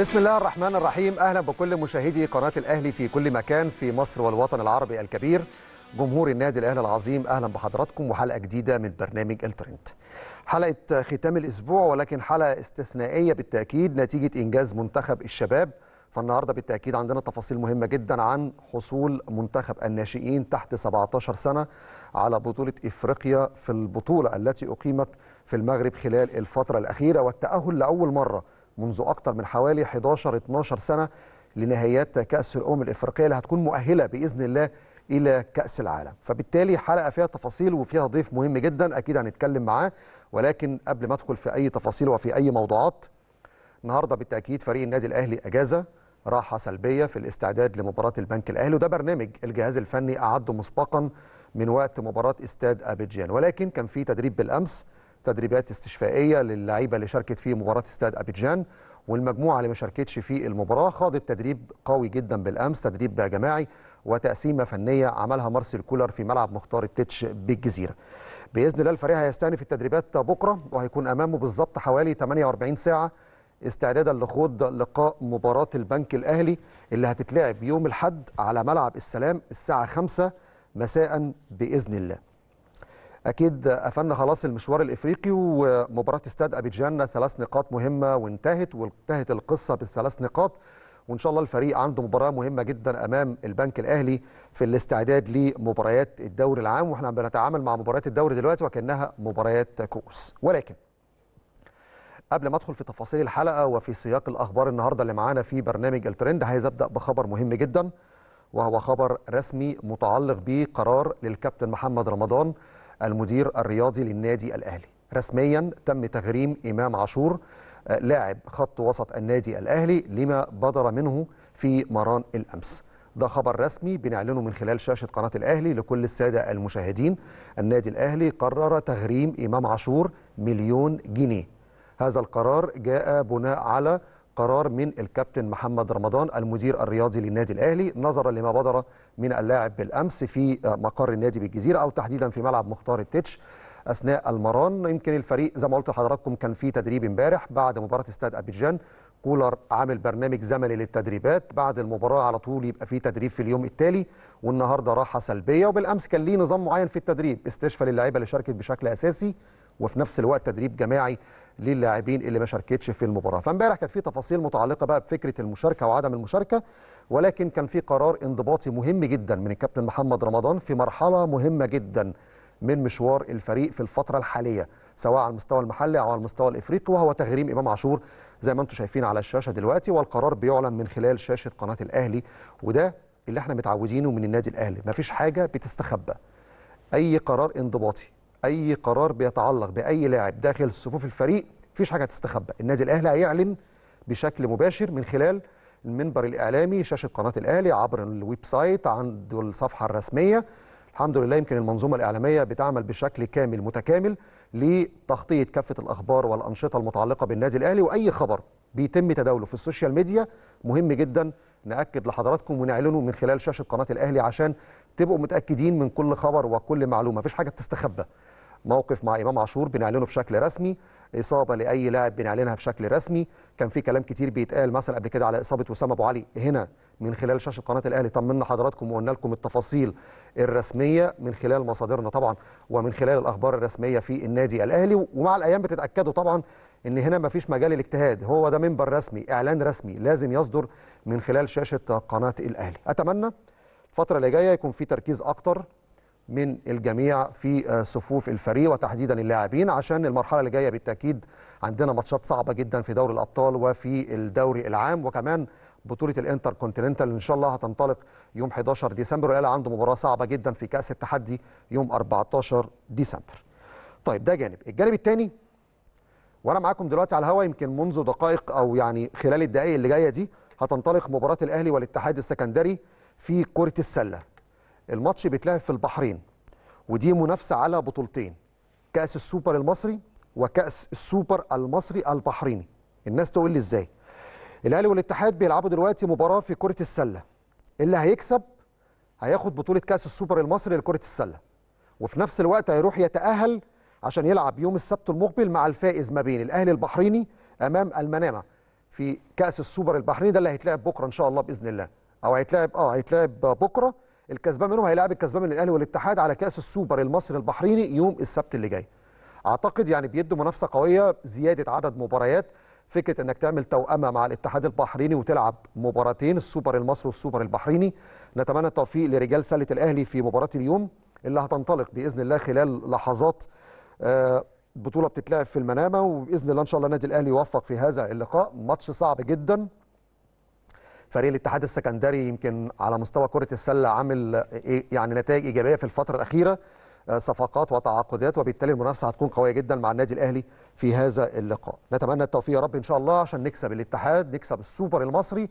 بسم الله الرحمن الرحيم اهلا بكل مشاهدي قناه الاهلي في كل مكان في مصر والوطن العربي الكبير جمهور النادي الاهلي العظيم اهلا بحضراتكم وحلقه جديده من برنامج الترند حلقه ختام الاسبوع ولكن حلقه استثنائيه بالتاكيد نتيجه انجاز منتخب الشباب فالنهارده بالتاكيد عندنا تفاصيل مهمه جدا عن حصول منتخب الناشئين تحت 17 سنه على بطوله افريقيا في البطوله التي اقيمت في المغرب خلال الفتره الاخيره والتاهل لاول مره منذ اكثر من حوالي 11 12 سنه لنهايات كاس الامم الافريقيه اللي هتكون مؤهله باذن الله الى كاس العالم فبالتالي حلقه فيها تفاصيل وفيها ضيف مهم جدا اكيد هنتكلم معاه ولكن قبل ما ادخل في اي تفاصيل وفي اي موضوعات النهارده بالتاكيد فريق النادي الاهلي اجازه راحه سلبيه في الاستعداد لمباراه البنك الاهلي وده برنامج الجهاز الفني اعده مسبقا من وقت مباراه استاد أبيجيان ولكن كان في تدريب بالامس تدريبات استشفائيه للعيبه اللي شاركت في مباراه استاد ابيجان والمجموعه اللي ما شاركتش في المباراه خاضت تدريب قوي جدا بالامس تدريب جماعي وتقسيمه فنيه عملها مارسيل كولر في ملعب مختار التتش بالجزيره. باذن الله الفريق هيستأنف التدريبات بكره وهيكون امامه بالظبط حوالي 48 ساعه استعدادا لخوض لقاء مباراه البنك الاهلي اللي هتتلعب يوم الاحد على ملعب السلام الساعه 5 مساء باذن الله. اكيد قفلنا خلاص المشوار الافريقي ومباراه استاد ابيجان ثلاث نقاط مهمه وانتهت وانتهت القصه بالثلاث نقاط وان شاء الله الفريق عنده مباراه مهمه جدا امام البنك الاهلي في الاستعداد لمباريات الدوري العام واحنا بنتعامل مع مباريات الدوري دلوقتي وكانها مباريات كؤوس ولكن قبل ما ادخل في تفاصيل الحلقه وفي سياق الاخبار النهارده اللي معانا في برنامج الترند عايز ابدا بخبر مهم جدا وهو خبر رسمي متعلق بقرار للكابتن محمد رمضان المدير الرياضي للنادي الأهلي رسميا تم تغريم إمام عاشور آه، لاعب خط وسط النادي الأهلي لما بدر منه في مران الأمس ده خبر رسمي بنعلنه من خلال شاشة قناة الأهلي لكل السادة المشاهدين النادي الأهلي قرر تغريم إمام عاشور مليون جنيه هذا القرار جاء بناء على قرار من الكابتن محمد رمضان المدير الرياضي للنادي الأهلي نظرا لما بدر من اللاعب بالامس في مقر النادي بالجزيره او تحديدا في ملعب مختار التتش اثناء المران يمكن الفريق زي ما قلت لحضراتكم كان في تدريب امبارح بعد مباراه استاد ابيجان كولر عامل برنامج زمني للتدريبات بعد المباراه على طول يبقى في تدريب في اليوم التالي والنهارده راحه سلبيه وبالامس كان ليه نظام معين في التدريب استشفى للاعيبه اللي شاركت بشكل اساسي وفي نفس الوقت تدريب جماعي للاعبين اللي ما شاركتش في المباراه فامبارح كانت في تفاصيل متعلقه بقى بفكره المشاركه وعدم المشاركه ولكن كان في قرار انضباطي مهم جدا من الكابتن محمد رمضان في مرحله مهمه جدا من مشوار الفريق في الفتره الحاليه سواء على المستوى المحلي او على المستوى الافريقي وهو تغريم امام عاشور زي ما انتم شايفين على الشاشه دلوقتي والقرار بيعلن من خلال شاشه قناه الاهلي وده اللي احنا متعودينه من النادي الاهلي مفيش حاجه بتستخبى اي قرار انضباطي اي قرار بيتعلق باي لاعب داخل صفوف الفريق مفيش حاجه هتستخبى النادي الاهلي هيعلن بشكل مباشر من خلال المنبر الاعلامي شاشه قناه الاهلي عبر الويب سايت عنده الصفحه الرسميه الحمد لله يمكن المنظومه الاعلاميه بتعمل بشكل كامل متكامل لتغطيه كافه الاخبار والانشطه المتعلقه بالنادي الاهلي واي خبر بيتم تداوله في السوشيال ميديا مهم جدا ناكد لحضراتكم ونعلنه من خلال شاشه قناه الاهلي عشان تبقوا متاكدين من كل خبر وكل معلومه مفيش حاجه بتستخبى موقف مع امام عاشور بنعلنه بشكل رسمي اصابه لاي لاعب بنعلنها بشكل رسمي كان في كلام كتير بيتقال مثلا قبل كده على اصابه وسام ابو علي هنا من خلال شاشه قناه الاهلي طمنا حضراتكم وقلنا لكم التفاصيل الرسميه من خلال مصادرنا طبعا ومن خلال الاخبار الرسميه في النادي الاهلي ومع الايام بتتاكدوا طبعا ان هنا مفيش مجال الاجتهاد هو ده منبر رسمي اعلان رسمي لازم يصدر من خلال شاشه قناه الاهلي اتمنى الفتره اللي جايه يكون في تركيز اكتر من الجميع في آه، صفوف الفريق وتحديدا اللاعبين عشان المرحله اللي جايه بالتاكيد عندنا ماتشات صعبه جدا في دوري الابطال وفي الدوري العام وكمان بطوله الانتر كونتيننتال ان شاء الله هتنطلق يوم 11 ديسمبر والاهلي عنده مباراه صعبه جدا في كاس التحدي يوم 14 ديسمبر. طيب ده جانب، الجانب الثاني وانا معاكم دلوقتي على الهواء يمكن منذ دقائق او يعني خلال الدقائق اللي جايه دي هتنطلق مباراه الاهلي والاتحاد السكندري في كره السله. الماتش بيتلعب في البحرين ودي منافسه على بطولتين كاس السوبر المصري وكاس السوبر المصري البحريني الناس تقول لي ازاي الاهلي والاتحاد بيلعبوا دلوقتي مباراه في كره السله اللي هيكسب هياخد بطوله كاس السوبر المصري لكره السله وفي نفس الوقت هيروح يتاهل عشان يلعب يوم السبت المقبل مع الفائز ما بين الاهلي البحريني امام المنامه في كاس السوبر البحريني ده اللي هيتلعب بكره ان شاء الله باذن الله او هيتلعب اه هيتلعب بكره الكسبان منهم هيلاعب الكسبان من الاهلي والاتحاد على كاس السوبر المصري البحريني يوم السبت اللي جاي اعتقد يعني بيدوا منافسه قويه زياده عدد مباريات فكره انك تعمل توأمه مع الاتحاد البحريني وتلعب مباراتين السوبر المصري والسوبر البحريني نتمنى التوفيق لرجال سله الاهلي في مباراه اليوم اللي هتنطلق باذن الله خلال لحظات آه، بطوله بتتلعب في المنامه وباذن الله ان شاء الله النادي الاهلي يوفق في هذا اللقاء ماتش صعب جدا فريق الاتحاد السكندري يمكن على مستوى كره السله عامل ايه يعني نتائج ايجابيه في الفتره الاخيره آه، صفقات وتعاقدات وبالتالي المنافسه هتكون قويه جدا مع النادي الاهلي في هذا اللقاء نتمنى التوفيق يا رب ان شاء الله عشان نكسب الاتحاد نكسب السوبر المصري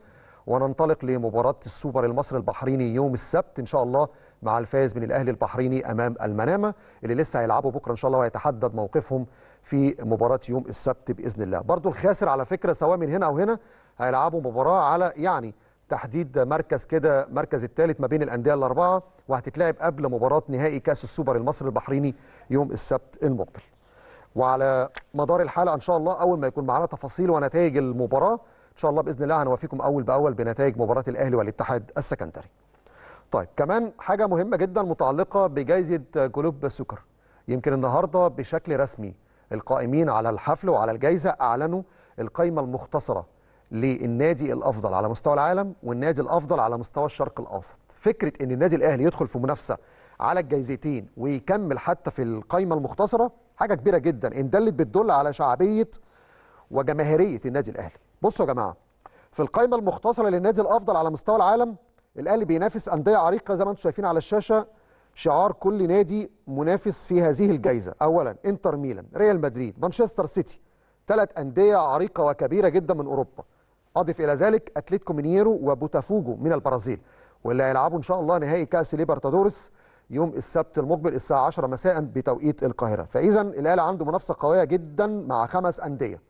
وننطلق لمباراه السوبر المصري البحريني يوم السبت ان شاء الله مع الفائز من الاهلي البحريني امام المنامه اللي لسه هيلعبوا بكره ان شاء الله ويتحدد موقفهم في مباراه يوم السبت باذن الله برضو الخاسر على فكره سواء من هنا او هنا هيلعبوا مباراه على يعني تحديد مركز كده مركز الثالث ما بين الانديه الاربعه وهتتلعب قبل مباراه نهائي كاس السوبر المصري البحريني يوم السبت المقبل. وعلى مدار الحلقه ان شاء الله اول ما يكون معانا تفاصيل ونتائج المباراه ان شاء الله باذن الله هنوافيكم اول باول بنتائج مباراه الاهلي والاتحاد السكندري. طيب كمان حاجه مهمه جدا متعلقه بجائزه جلوب السكر. يمكن النهارده بشكل رسمي القائمين على الحفل وعلى الجائزه اعلنوا القائمه المختصره للنادي الافضل على مستوى العالم والنادي الافضل على مستوى الشرق الاوسط فكره ان النادي الاهلي يدخل في منافسه على الجايزتين ويكمل حتى في القائمه المختصره حاجه كبيره جدا ان دلت بتدل على شعبيه وجماهيريه النادي الاهلي بصوا يا جماعه في القائمه المختصره للنادي الافضل على مستوى العالم الاهلي بينافس انديه عريقه زي ما انتم شايفين على الشاشه شعار كل نادي منافس في هذه الجائزه اولا انتر ميلان ريال مدريد مانشستر سيتي ثلاث انديه عريقه وكبيره جدا من اوروبا أضف إلى ذلك أتلتيكو مينيرو وبوتافوجو من البرازيل واللي هيلعبوا إن شاء الله نهائي كأس ليبرتادورس يوم السبت المقبل الساعة 10 مساء بتوقيت القاهرة فإذا الأهلي عنده منافسة قوية جدا مع خمس أندية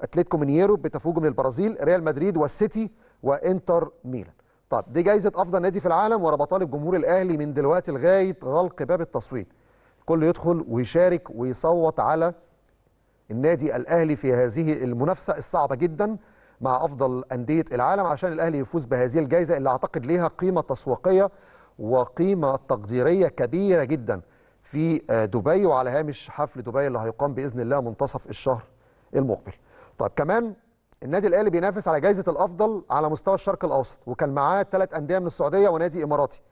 أتلتيكو مينيرو بوتافوجو من البرازيل ريال مدريد والسيتي وإنتر ميلان طب دي جايزة أفضل نادي في العالم وأنا بطالب جمهور الأهلي من دلوقتي لغاية غلق باب التصويت كل يدخل ويشارك ويصوت على النادي الأهلي في هذه المنافسة الصعبة جدا مع افضل انديه العالم عشان الاهلي يفوز بهذه الجائزه اللي اعتقد ليها قيمه تسويقيه وقيمه تقديريه كبيره جدا في آه، دبي وعلى هامش حفل دبي اللي هيقام باذن الله منتصف الشهر المقبل. طيب كمان النادي الاهلي بينافس على جائزه الافضل على مستوى الشرق الاوسط وكان معاه ثلاث انديه من السعوديه ونادي اماراتي.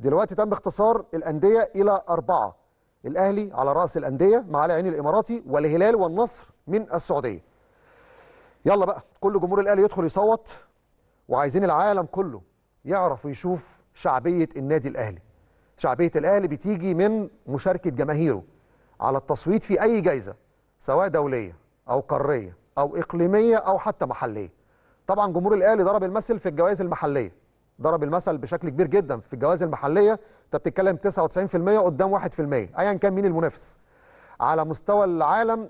دلوقتي تم اختصار الانديه الى اربعه. الاهلي على راس الانديه مع العين الاماراتي والهلال والنصر من السعوديه. يلا بقى كل جمهور الاهلي يدخل يصوت وعايزين العالم كله يعرف ويشوف شعبيه النادي الاهلي شعبيه الاهلي بتيجي من مشاركه جماهيره على التصويت في اي جايزه سواء دوليه او قاريه او اقليميه او حتى محليه طبعا جمهور الاهلي ضرب المثل في الجوائز المحليه ضرب المثل بشكل كبير جدا في الجوائز المحليه انت بتتكلم 99% قدام 1% ايا كان مين المنافس على مستوى العالم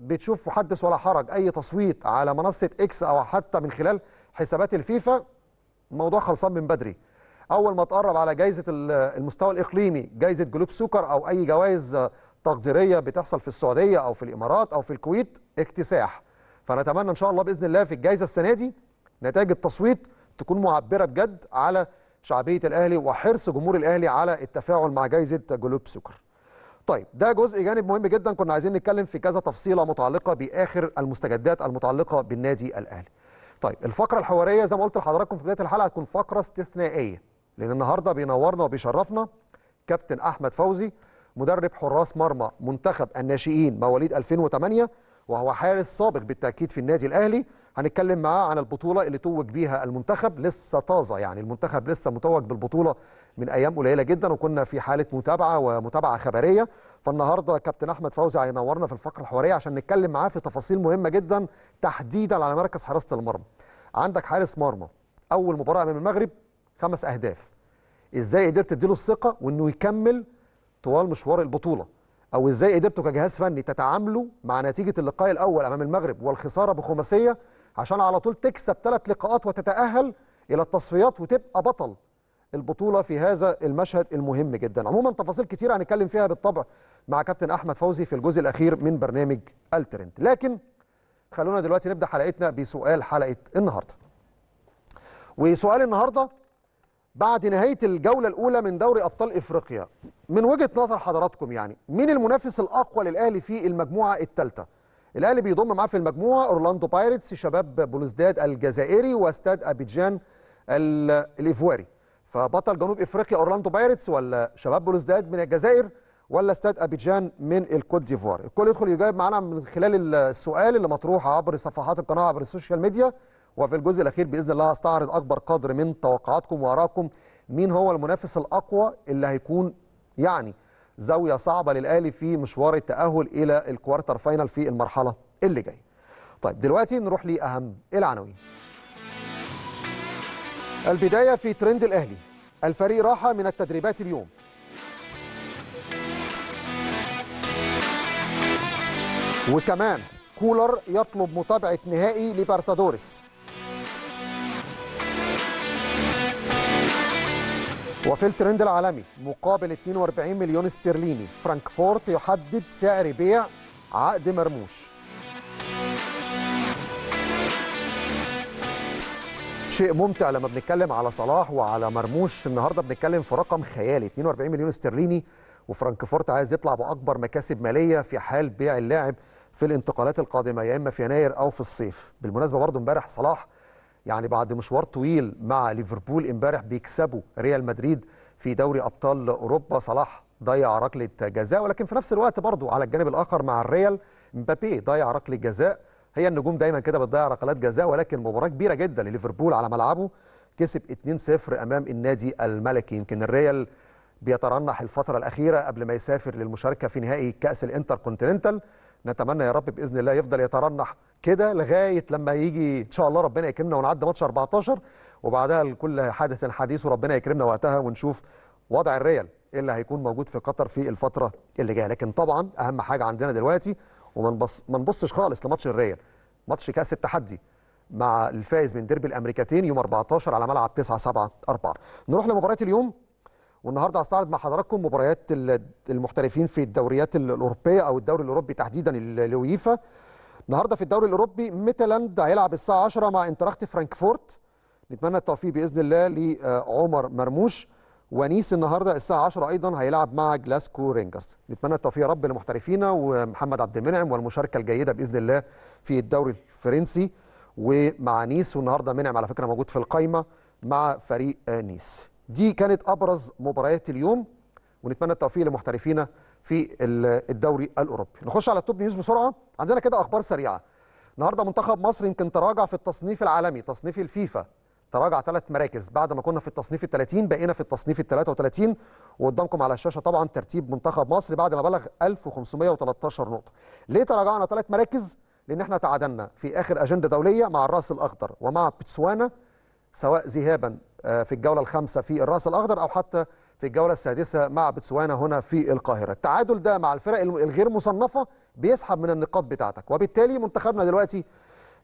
بتشوف حدث ولا حرج اي تصويت على منصه اكس او حتى من خلال حسابات الفيفا الموضوع خلصان من بدري اول ما تقرب على جائزه المستوى الاقليمي جائزه جلوب سكر او اي جوائز تقديريه بتحصل في السعوديه او في الامارات او في الكويت اكتساح فنتمنى ان شاء الله باذن الله في الجائزه السنه دي نتائج التصويت تكون معبره بجد على شعبيه الاهلي وحرص جمهور الاهلي على التفاعل مع جائزه جلوب سكر طيب ده جزء جانب مهم جدا كنا عايزين نتكلم في كذا تفصيله متعلقه باخر المستجدات المتعلقه بالنادي الاهلي. طيب الفقره الحواريه زي ما قلت لحضراتكم في بدايه الحلقه هتكون فقره استثنائيه لان النهارده بينورنا وبيشرفنا كابتن احمد فوزي مدرب حراس مرمى منتخب الناشئين مواليد 2008 وهو حارس سابق بالتاكيد في النادي الاهلي هنتكلم معاه عن البطوله اللي توج بيها المنتخب لسه طازه يعني المنتخب لسه متوج بالبطوله من ايام قليله جدا وكنا في حاله متابعه ومتابعه خبريه فالنهارده كابتن احمد فوزي هينورنا في الفقره الحواريه عشان نتكلم معاه في تفاصيل مهمه جدا تحديدا على مركز حراسه المرمى عندك حارس مرمى اول مباراه امام المغرب خمس اهداف ازاي قدرت تديله الثقه وانه يكمل طوال مشوار البطوله او ازاي قدرتوا كجهاز فني تتعاملوا مع نتيجه اللقاء الاول امام المغرب والخساره بخماسيه عشان على طول تكسب ثلاث لقاءات وتتأهل إلى التصفيات وتبقى بطل البطولة في هذا المشهد المهم جدا عموما تفاصيل كثيره هنتكلم فيها بالطبع مع كابتن أحمد فوزي في الجزء الأخير من برنامج الترند لكن خلونا دلوقتي نبدأ حلقتنا بسؤال حلقة النهاردة وسؤال النهاردة بعد نهاية الجولة الأولى من دوري أبطال إفريقيا من وجهة نظر حضراتكم يعني مين المنافس الأقوى للأهلي في المجموعة الثالثة؟ الاهلي بيضم معاه في المجموعه اورلاندو بايرتس شباب بلوزداد الجزائري واستاد ابيجان الايفواري فبطل جنوب افريقيا اورلاندو بايرتس ولا شباب بلوزداد من الجزائر ولا استاد ابيجان من الكوت ديفوار الكل يدخل يجاوب معانا من خلال السؤال اللي مطروح عبر صفحات القناه عبر السوشيال ميديا وفي الجزء الاخير باذن الله هستعرض اكبر قدر من توقعاتكم وارائكم مين هو المنافس الاقوى اللي هيكون يعني زاويه صعبه للاهلي في مشوار التاهل الى الكوارتر فاينل في المرحله اللي جايه. طيب دلوقتي نروح لاهم العناوين. البدايه في ترند الاهلي الفريق راحه من التدريبات اليوم. وكمان كولر يطلب متابعه نهائي ليبرتادوريس وفي الترند العالمي مقابل 42 مليون استرليني فرانكفورت يحدد سعر بيع عقد مرموش شيء ممتع لما بنتكلم على صلاح وعلى مرموش النهارده بنتكلم في رقم خيالي 42 مليون استرليني وفرانكفورت عايز يطلع باكبر مكاسب ماليه في حال بيع اللاعب في الانتقالات القادمه يا اما في يناير او في الصيف بالمناسبه برضه امبارح صلاح يعني بعد مشوار طويل مع ليفربول امبارح بيكسبوا ريال مدريد في دوري ابطال اوروبا صلاح ضيع ركله جزاء ولكن في نفس الوقت برضه على الجانب الاخر مع الريال مبابي ضيع ركله جزاء هي النجوم دايما كده بتضيع ركلات جزاء ولكن مباراه كبيره جدا لليفربول على ملعبه كسب 2-0 امام النادي الملكي يمكن الريال بيترنح الفتره الاخيره قبل ما يسافر للمشاركه في نهائي كاس الانتر كونتيننتال نتمنى يا رب باذن الله يفضل يترنح كده لغايه لما يجي ان شاء الله ربنا يكرمنا ونعدي ماتش 14 وبعدها لكل حادث حديث وربنا يكرمنا وقتها ونشوف وضع الريال إيه اللي هيكون موجود في قطر في الفتره اللي جايه لكن طبعا اهم حاجه عندنا دلوقتي وما نبصش خالص لماتش الريال ماتش كاس التحدي مع الفائز من ديربي الامريكتين يوم 14 على ملعب 9 7 4 نروح لمباراه اليوم والنهارده هستعرض مع حضراتكم مباريات المحترفين في الدوريات الاوروبيه او الدوري الاوروبي تحديدا الويفا النهارده في الدوري الاوروبي ميتلاند هيلعب الساعه 10 مع انتراخت فرانكفورت نتمنى التوفيق باذن الله لعمر آه، مرموش ونيس النهارده الساعه 10 ايضا هيلعب مع جلاسكو رينجرز نتمنى التوفيق يا رب لمحترفينا ومحمد عبد المنعم والمشاركه الجيده باذن الله في الدوري الفرنسي ومع نيس والنهارده منعم على فكره موجود في القايمه مع فريق آه، نيس دي كانت ابرز مباريات اليوم ونتمنى التوفيق لمحترفينا في الدوري الاوروبي نخش على التوب نيوز بسرعه عندنا كده اخبار سريعه النهارده منتخب مصر يمكن تراجع في التصنيف العالمي تصنيف الفيفا تراجع ثلاث مراكز بعد ما كنا في التصنيف ال 30 بقينا في التصنيف ال 33 وقدامكم على الشاشه طبعا ترتيب منتخب مصر بعد ما بلغ 1513 نقطه. ليه تراجعنا ثلاث مراكز؟ لان احنا تعادلنا في اخر اجنده دوليه مع الراس الاخضر ومع بتسوانا سواء ذهابا آه، في الجوله الخامسه في الراس الاخضر او حتى في الجوله السادسه مع بتسوانا هنا في القاهره التعادل ده مع الفرق الغير مصنفه بيسحب من النقاط بتاعتك وبالتالي منتخبنا دلوقتي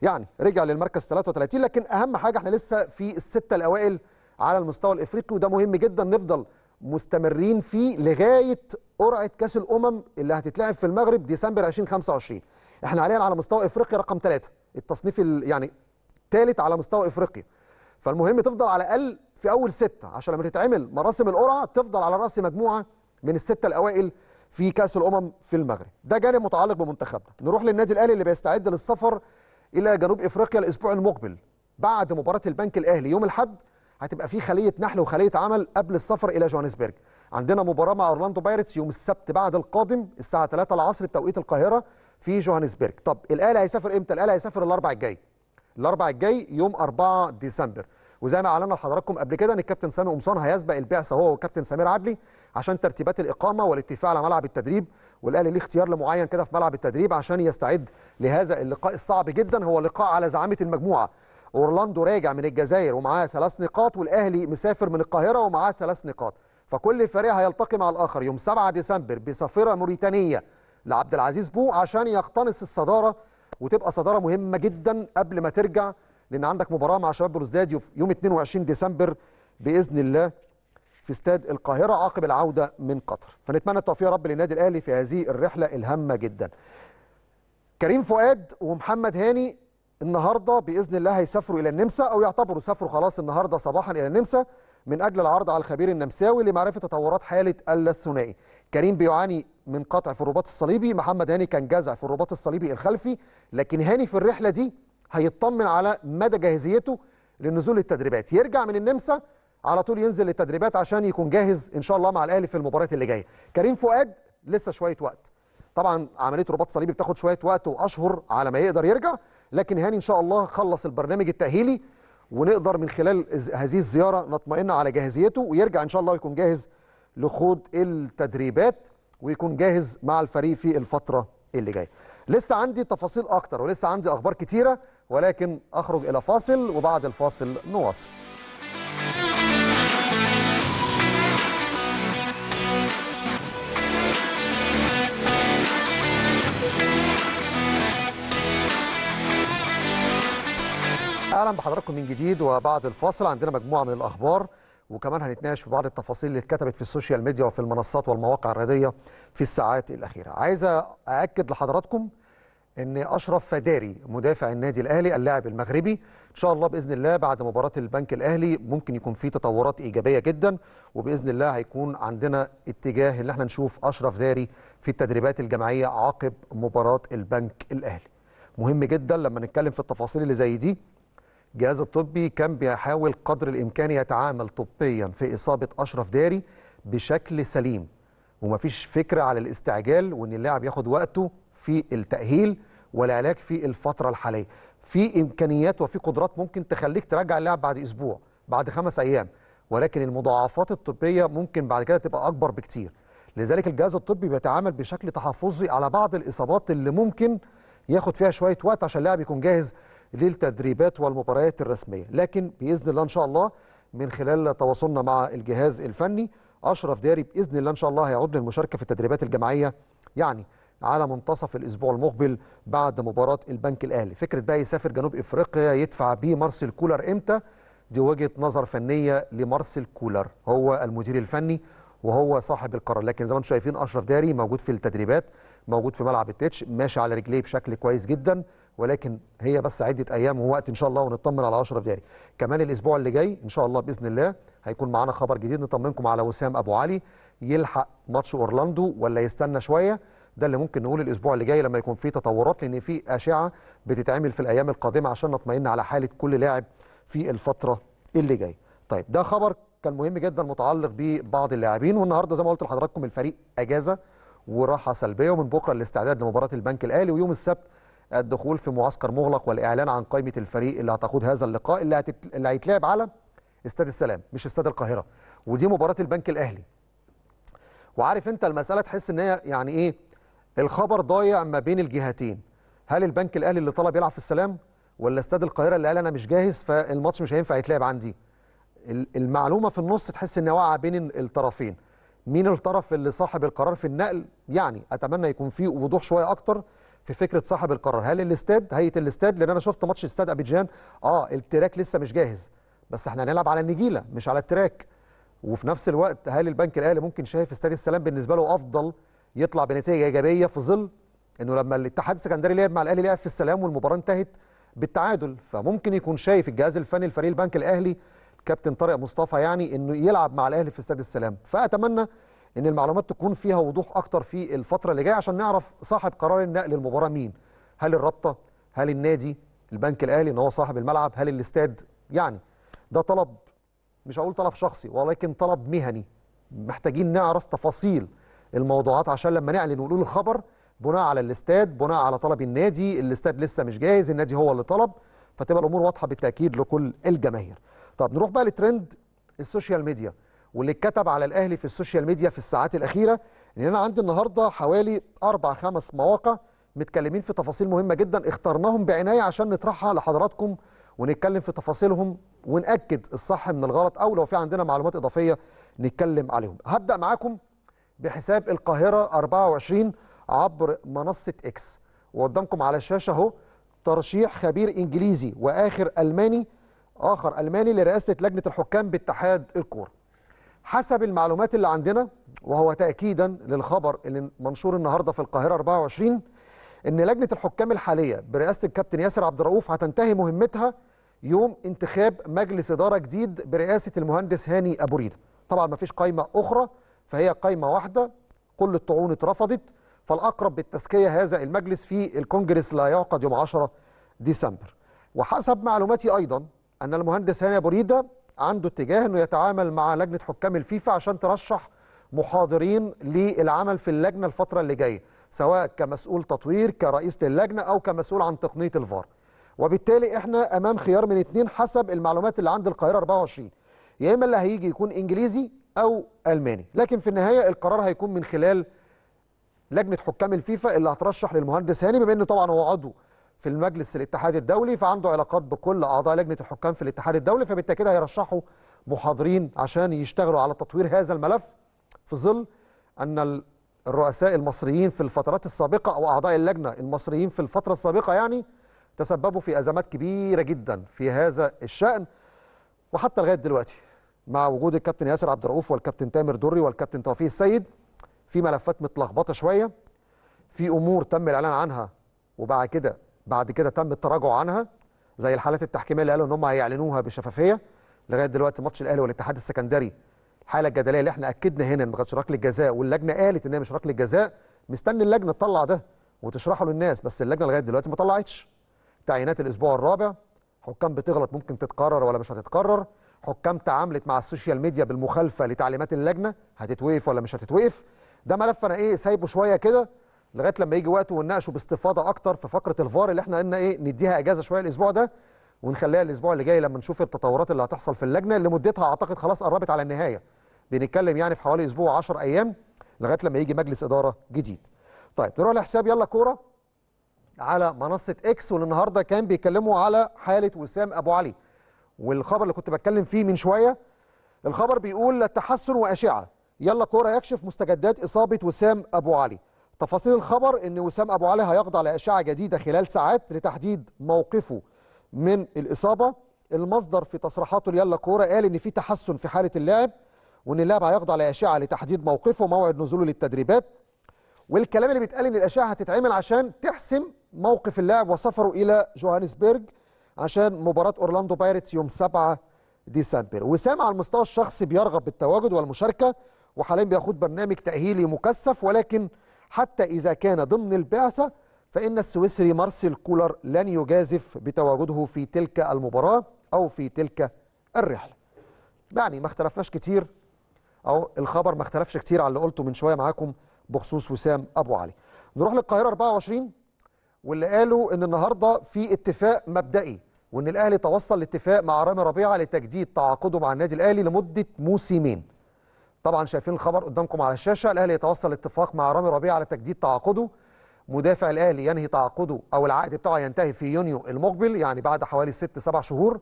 يعني رجع للمركز 33 لكن اهم حاجه احنا لسه في السته الاوائل على المستوى الافريقي وده مهم جدا نفضل مستمرين فيه لغايه قرعه كاس الامم اللي هتتلعب في المغرب ديسمبر 2025 احنا حاليا على مستوى افريقيا رقم ثلاثة التصنيف يعني ثالث على مستوى افريقيا فالمهم تفضل على الاقل في اول سته عشان لما تتعمل مراسم القرعه تفضل على راس مجموعه من السته الاوائل في كاس الامم في المغرب ده جانب متعلق بمنتخبنا نروح للنادي الاهلي اللي بيستعد للسفر الى جنوب افريقيا الاسبوع المقبل بعد مباراه البنك الاهلي يوم الاحد هتبقى في خليه نحل وخليه عمل قبل السفر الى جوهانسبرج عندنا مباراه مع اورلاندو بايرتس يوم السبت بعد القادم الساعه 3 العصر بتوقيت القاهره في جوهانسبرج طب الاهلي هيسافر امتى الاهلي هيسافر الاربع الجاي الاربع الجاي يوم 4 ديسمبر وزي ما اعلنا لحضراتكم قبل كده ان الكابتن سامي قمصان هيسبق البعثه هو والكابتن سمير عدلي عشان ترتيبات الاقامه والاتفاق على ملعب التدريب والاهلي ليه اختيار لمعين كده في ملعب التدريب عشان يستعد لهذا اللقاء الصعب جدا هو لقاء على زعامه المجموعه اورلاندو راجع من الجزائر ومعاه ثلاث نقاط والاهلي مسافر من القاهره ومعاه ثلاث نقاط فكل فريق هيلتقي مع الاخر يوم 7 ديسمبر بسفيره موريتانيه لعبد العزيز بو عشان يقتنص الصداره وتبقى صداره مهمه جدا قبل ما ترجع لان عندك مباراه مع شباب بلوزداد يوم 22 ديسمبر باذن الله في استاد القاهره عقب العوده من قطر فنتمنى التوفيق يا رب للنادي الاهلي في هذه الرحله الهامه جدا كريم فؤاد ومحمد هاني النهارده باذن الله هيسافروا الى النمسا او يعتبروا سافروا خلاص النهارده صباحا الى النمسا من اجل العرض على الخبير النمساوي لمعرفه تطورات حاله الثنائي كريم بيعاني من قطع في الرباط الصليبي محمد هاني كان جزع في الرباط الصليبي الخلفي لكن هاني في الرحله دي هيطمن على مدى جاهزيته للنزول للتدريبات يرجع من النمسا على طول ينزل للتدريبات عشان يكون جاهز ان شاء الله مع الاهلي في المباريات اللي جايه كريم فؤاد لسه شويه وقت طبعا عمليه رباط صليبي بتاخد شويه وقت واشهر على ما يقدر يرجع لكن هاني ان شاء الله خلص البرنامج التاهيلي ونقدر من خلال هذه الزياره نطمئن على جاهزيته ويرجع ان شاء الله يكون جاهز لخوض التدريبات ويكون جاهز مع الفريق في الفتره اللي جايه لسه عندي تفاصيل اكتر ولسه عندي اخبار كتيره ولكن أخرج إلى فاصل وبعد الفاصل نواصل اهلا بحضراتكم من جديد وبعد الفاصل عندنا مجموعه من الاخبار وكمان هنتناقش في بعض التفاصيل اللي اتكتبت في السوشيال ميديا وفي المنصات والمواقع الرياضيه في الساعات الاخيره. عايز ااكد لحضراتكم ان اشرف فداري مدافع النادي الاهلي اللاعب المغربي ان شاء الله باذن الله بعد مباراه البنك الاهلي ممكن يكون في تطورات ايجابيه جدا وباذن الله هيكون عندنا اتجاه ان احنا نشوف اشرف داري في التدريبات الجماعيه عقب مباراه البنك الاهلي مهم جدا لما نتكلم في التفاصيل اللي زي دي الجهاز الطبي كان بيحاول قدر الامكان يتعامل طبيا في اصابه اشرف داري بشكل سليم ومفيش فكره على الاستعجال وان اللاعب ياخد وقته في التاهيل والعلاج في الفتره الحاليه في امكانيات وفي قدرات ممكن تخليك ترجع اللاعب بعد اسبوع بعد خمس ايام ولكن المضاعفات الطبيه ممكن بعد كده تبقى اكبر بكتير لذلك الجهاز الطبي بيتعامل بشكل تحفظي على بعض الاصابات اللي ممكن ياخد فيها شويه وقت عشان اللاعب يكون جاهز للتدريبات والمباريات الرسميه لكن باذن الله ان شاء الله من خلال تواصلنا مع الجهاز الفني اشرف داري باذن الله ان شاء الله هيعود للمشاركه في التدريبات الجماعيه يعني على منتصف الاسبوع المقبل بعد مباراه البنك الاهلي فكره بقى يسافر جنوب افريقيا يدفع بيه مارسيل كولر امتى دي وجهه نظر فنيه لمارسيل كولر هو المدير الفني وهو صاحب القرار لكن زي ما انتم شايفين اشرف داري موجود في التدريبات موجود في ملعب التتش ماشي على رجليه بشكل كويس جدا ولكن هي بس عده ايام ووقت ان شاء الله ونطمن على اشرف داري كمان الاسبوع اللي جاي ان شاء الله باذن الله هيكون معانا خبر جديد نطمنكم على وسام ابو علي يلحق ماتش اورلاندو ولا يستنى شويه ده اللي ممكن نقول الاسبوع اللي جاي لما يكون في تطورات لان في اشعه بتتعمل في الايام القادمه عشان نطمئن على حاله كل لاعب في الفتره اللي جايه. طيب ده خبر كان مهم جدا متعلق ببعض اللاعبين والنهارده زي ما قلت لحضراتكم الفريق اجازه وراحه سلبيه ومن بكره الاستعداد لمباراه البنك الاهلي ويوم السبت الدخول في معسكر مغلق والاعلان عن قائمه الفريق اللي هتقود هذا اللقاء اللي, هتت... اللي هيتلعب على استاد السلام مش استاد القاهره ودي مباراه البنك الاهلي وعارف انت المساله تحس ان هي يعني ايه الخبر ضايع ما بين الجهتين هل البنك الاهلي اللي طلب يلعب في السلام ولا استاد القاهره اللي قال انا مش جاهز فالماتش مش هينفع يتلعب عندي المعلومه في النص تحس ان واقعه بين الطرفين مين الطرف اللي صاحب القرار في النقل يعني اتمنى يكون في وضوح شويه اكتر في فكره صاحب القرار هل الاستاد هيئه الاستاد لان انا شفت ماتش استاد ابيجان اه التراك لسه مش جاهز بس احنا هنلعب على النجيله مش على التراك وفي نفس الوقت هل البنك الاهلي ممكن شايف استاد السلام بالنسبه له افضل يطلع بنتيجه ايجابيه في ظل انه لما الاتحاد السكندري لعب مع الاهلي لعب في السلام والمباراه انتهت بالتعادل فممكن يكون شايف الجهاز الفني لفريق البنك الاهلي كابتن طارق مصطفى يعني انه يلعب مع الاهلي في استاد السلام فاتمنى ان المعلومات تكون فيها وضوح اكتر في الفتره اللي جايه عشان نعرف صاحب قرار النقل المباراه مين هل الرابطه هل النادي البنك الاهلي ان هو صاحب الملعب هل الاستاد يعني ده طلب مش هقول طلب شخصي ولكن طلب مهني محتاجين نعرف تفاصيل الموضوعات عشان لما نعلن ونقول الخبر بناء على الاستاد بناء على طلب النادي الاستاد لسه مش جاهز النادي هو اللي طلب فتبقى الامور واضحه بالتاكيد لكل الجماهير طب نروح بقى لترند السوشيال ميديا واللي اتكتب على الاهلي في السوشيال ميديا في الساعات الاخيره ان انا عندي النهارده حوالي اربع خمس مواقع متكلمين في تفاصيل مهمه جدا اخترناهم بعنايه عشان نطرحها لحضراتكم ونتكلم في تفاصيلهم وناكد الصح من الغلط او لو في عندنا معلومات اضافيه نتكلم عليهم هبدا معاكم بحساب القاهرة 24 عبر منصة إكس وقدامكم على الشاشة أهو ترشيح خبير إنجليزي وآخر ألماني آخر ألماني لرئاسة لجنة الحكام باتحاد الكورة حسب المعلومات اللي عندنا وهو تأكيدا للخبر اللي منشور النهاردة في القاهرة 24 إن لجنة الحكام الحالية برئاسة الكابتن ياسر عبد الرؤوف هتنتهي مهمتها يوم انتخاب مجلس إدارة جديد برئاسة المهندس هاني أبو ريدة طبعا مفيش قايمة أخرى فهي قايمه واحده كل الطعون اترفضت فالاقرب بالتزكيه هذا المجلس في الكونجرس لا يعقد يوم 10 ديسمبر وحسب معلوماتي ايضا ان المهندس هاني بريده عنده اتجاه انه يتعامل مع لجنه حكام الفيفا عشان ترشح محاضرين للعمل في اللجنه الفتره اللي جايه سواء كمسؤول تطوير كرئيس للجنه او كمسؤول عن تقنيه الفار وبالتالي احنا امام خيار من اثنين حسب المعلومات اللي عند القاهره 24 يا اما اللي هيجي يكون انجليزي أو ألماني لكن في النهاية القرار هيكون من خلال لجنة حكام الفيفا اللي هترشح للمهندس هاني بما أنه طبعا هو عضو في المجلس الاتحاد الدولي فعنده علاقات بكل أعضاء لجنة الحكام في الاتحاد الدولي فبالتأكيد هيرشحوا محاضرين عشان يشتغلوا على تطوير هذا الملف في ظل أن الرؤساء المصريين في الفترات السابقة أو أعضاء اللجنة المصريين في الفترة السابقة يعني تسببوا في أزمات كبيرة جدا في هذا الشأن وحتى لغاية دلوقتي مع وجود الكابتن ياسر عبد الرؤوف والكابتن تامر دري والكابتن توفيق السيد في ملفات متلخبطه شويه في امور تم الاعلان عنها وبعد كده بعد كده تم التراجع عنها زي الحالات التحكيميه اللي قالوا ان هم هيعلنوها بشفافيه لغايه دلوقتي ماتش الاهلي والاتحاد السكندري الحاله الجدليه اللي احنا اكدنا هنا ان ما كانتش ركله جزاء واللجنه قالت ان هي مش ركله جزاء مستني اللجنه تطلع ده وتشرحه للناس بس اللجنه لغايه دلوقتي ما طلعتش تعيينات الاسبوع الرابع حكام بتغلط ممكن تتكرر ولا مش هتتكرر حكام تعاملت مع السوشيال ميديا بالمخالفه لتعليمات اللجنه هتتوقف ولا مش هتتوقف ده ملف انا ايه سايبه شويه كده لغايه لما يجي وقته ونناقشه باستفاضه اكتر في فقره الفار اللي احنا قلنا ايه نديها اجازه شويه الاسبوع ده ونخليها الاسبوع اللي جاي لما نشوف التطورات اللي هتحصل في اللجنه اللي مدتها اعتقد خلاص قربت على النهايه بنتكلم يعني في حوالي اسبوع 10 ايام لغايه لما يجي مجلس اداره جديد طيب نروح لحساب يلا كوره على منصه اكس والنهارده كان بيتكلموا على حاله وسام ابو علي والخبر اللي كنت بتكلم فيه من شويه الخبر بيقول تحسن واشعه يلا كوره يكشف مستجدات اصابه وسام ابو علي تفاصيل الخبر ان وسام ابو علي هيخضع لاشعه جديده خلال ساعات لتحديد موقفه من الاصابه المصدر في تصريحاته ليلا كوره قال ان في تحسن في حاله اللاعب وان اللاعب هيخضع لاشعه لتحديد موقفه وموعد نزوله للتدريبات والكلام اللي بيتقال ان الاشعه هتتعمل عشان تحسم موقف اللاعب وسفره الى جوهانسبرج عشان مباراه اورلاندو بايرتس يوم 7 ديسمبر وسام على المستوى الشخصي بيرغب بالتواجد والمشاركه وحاليا بياخد برنامج تاهيلي مكثف ولكن حتى اذا كان ضمن البعثه فان السويسري مارسيل كولر لن يجازف بتواجده في تلك المباراه او في تلك الرحله يعني ما اختلفناش كتير او الخبر ما اختلفش كتير على اللي قلته من شويه معاكم بخصوص وسام ابو علي نروح للقاهره 24 واللي قالوا ان النهارده في اتفاق مبدئي وان الاهلي توصل لاتفاق مع رامي ربيعه لتجديد تعاقده مع النادي الاهلي لمده موسمين. طبعا شايفين الخبر قدامكم على الشاشه الاهلي يتوصل لاتفاق مع رامي ربيعه على تجديد تعاقده مدافع الاهلي ينهي تعاقده او العقد بتاعه ينتهي في يونيو المقبل يعني بعد حوالي ست سبع شهور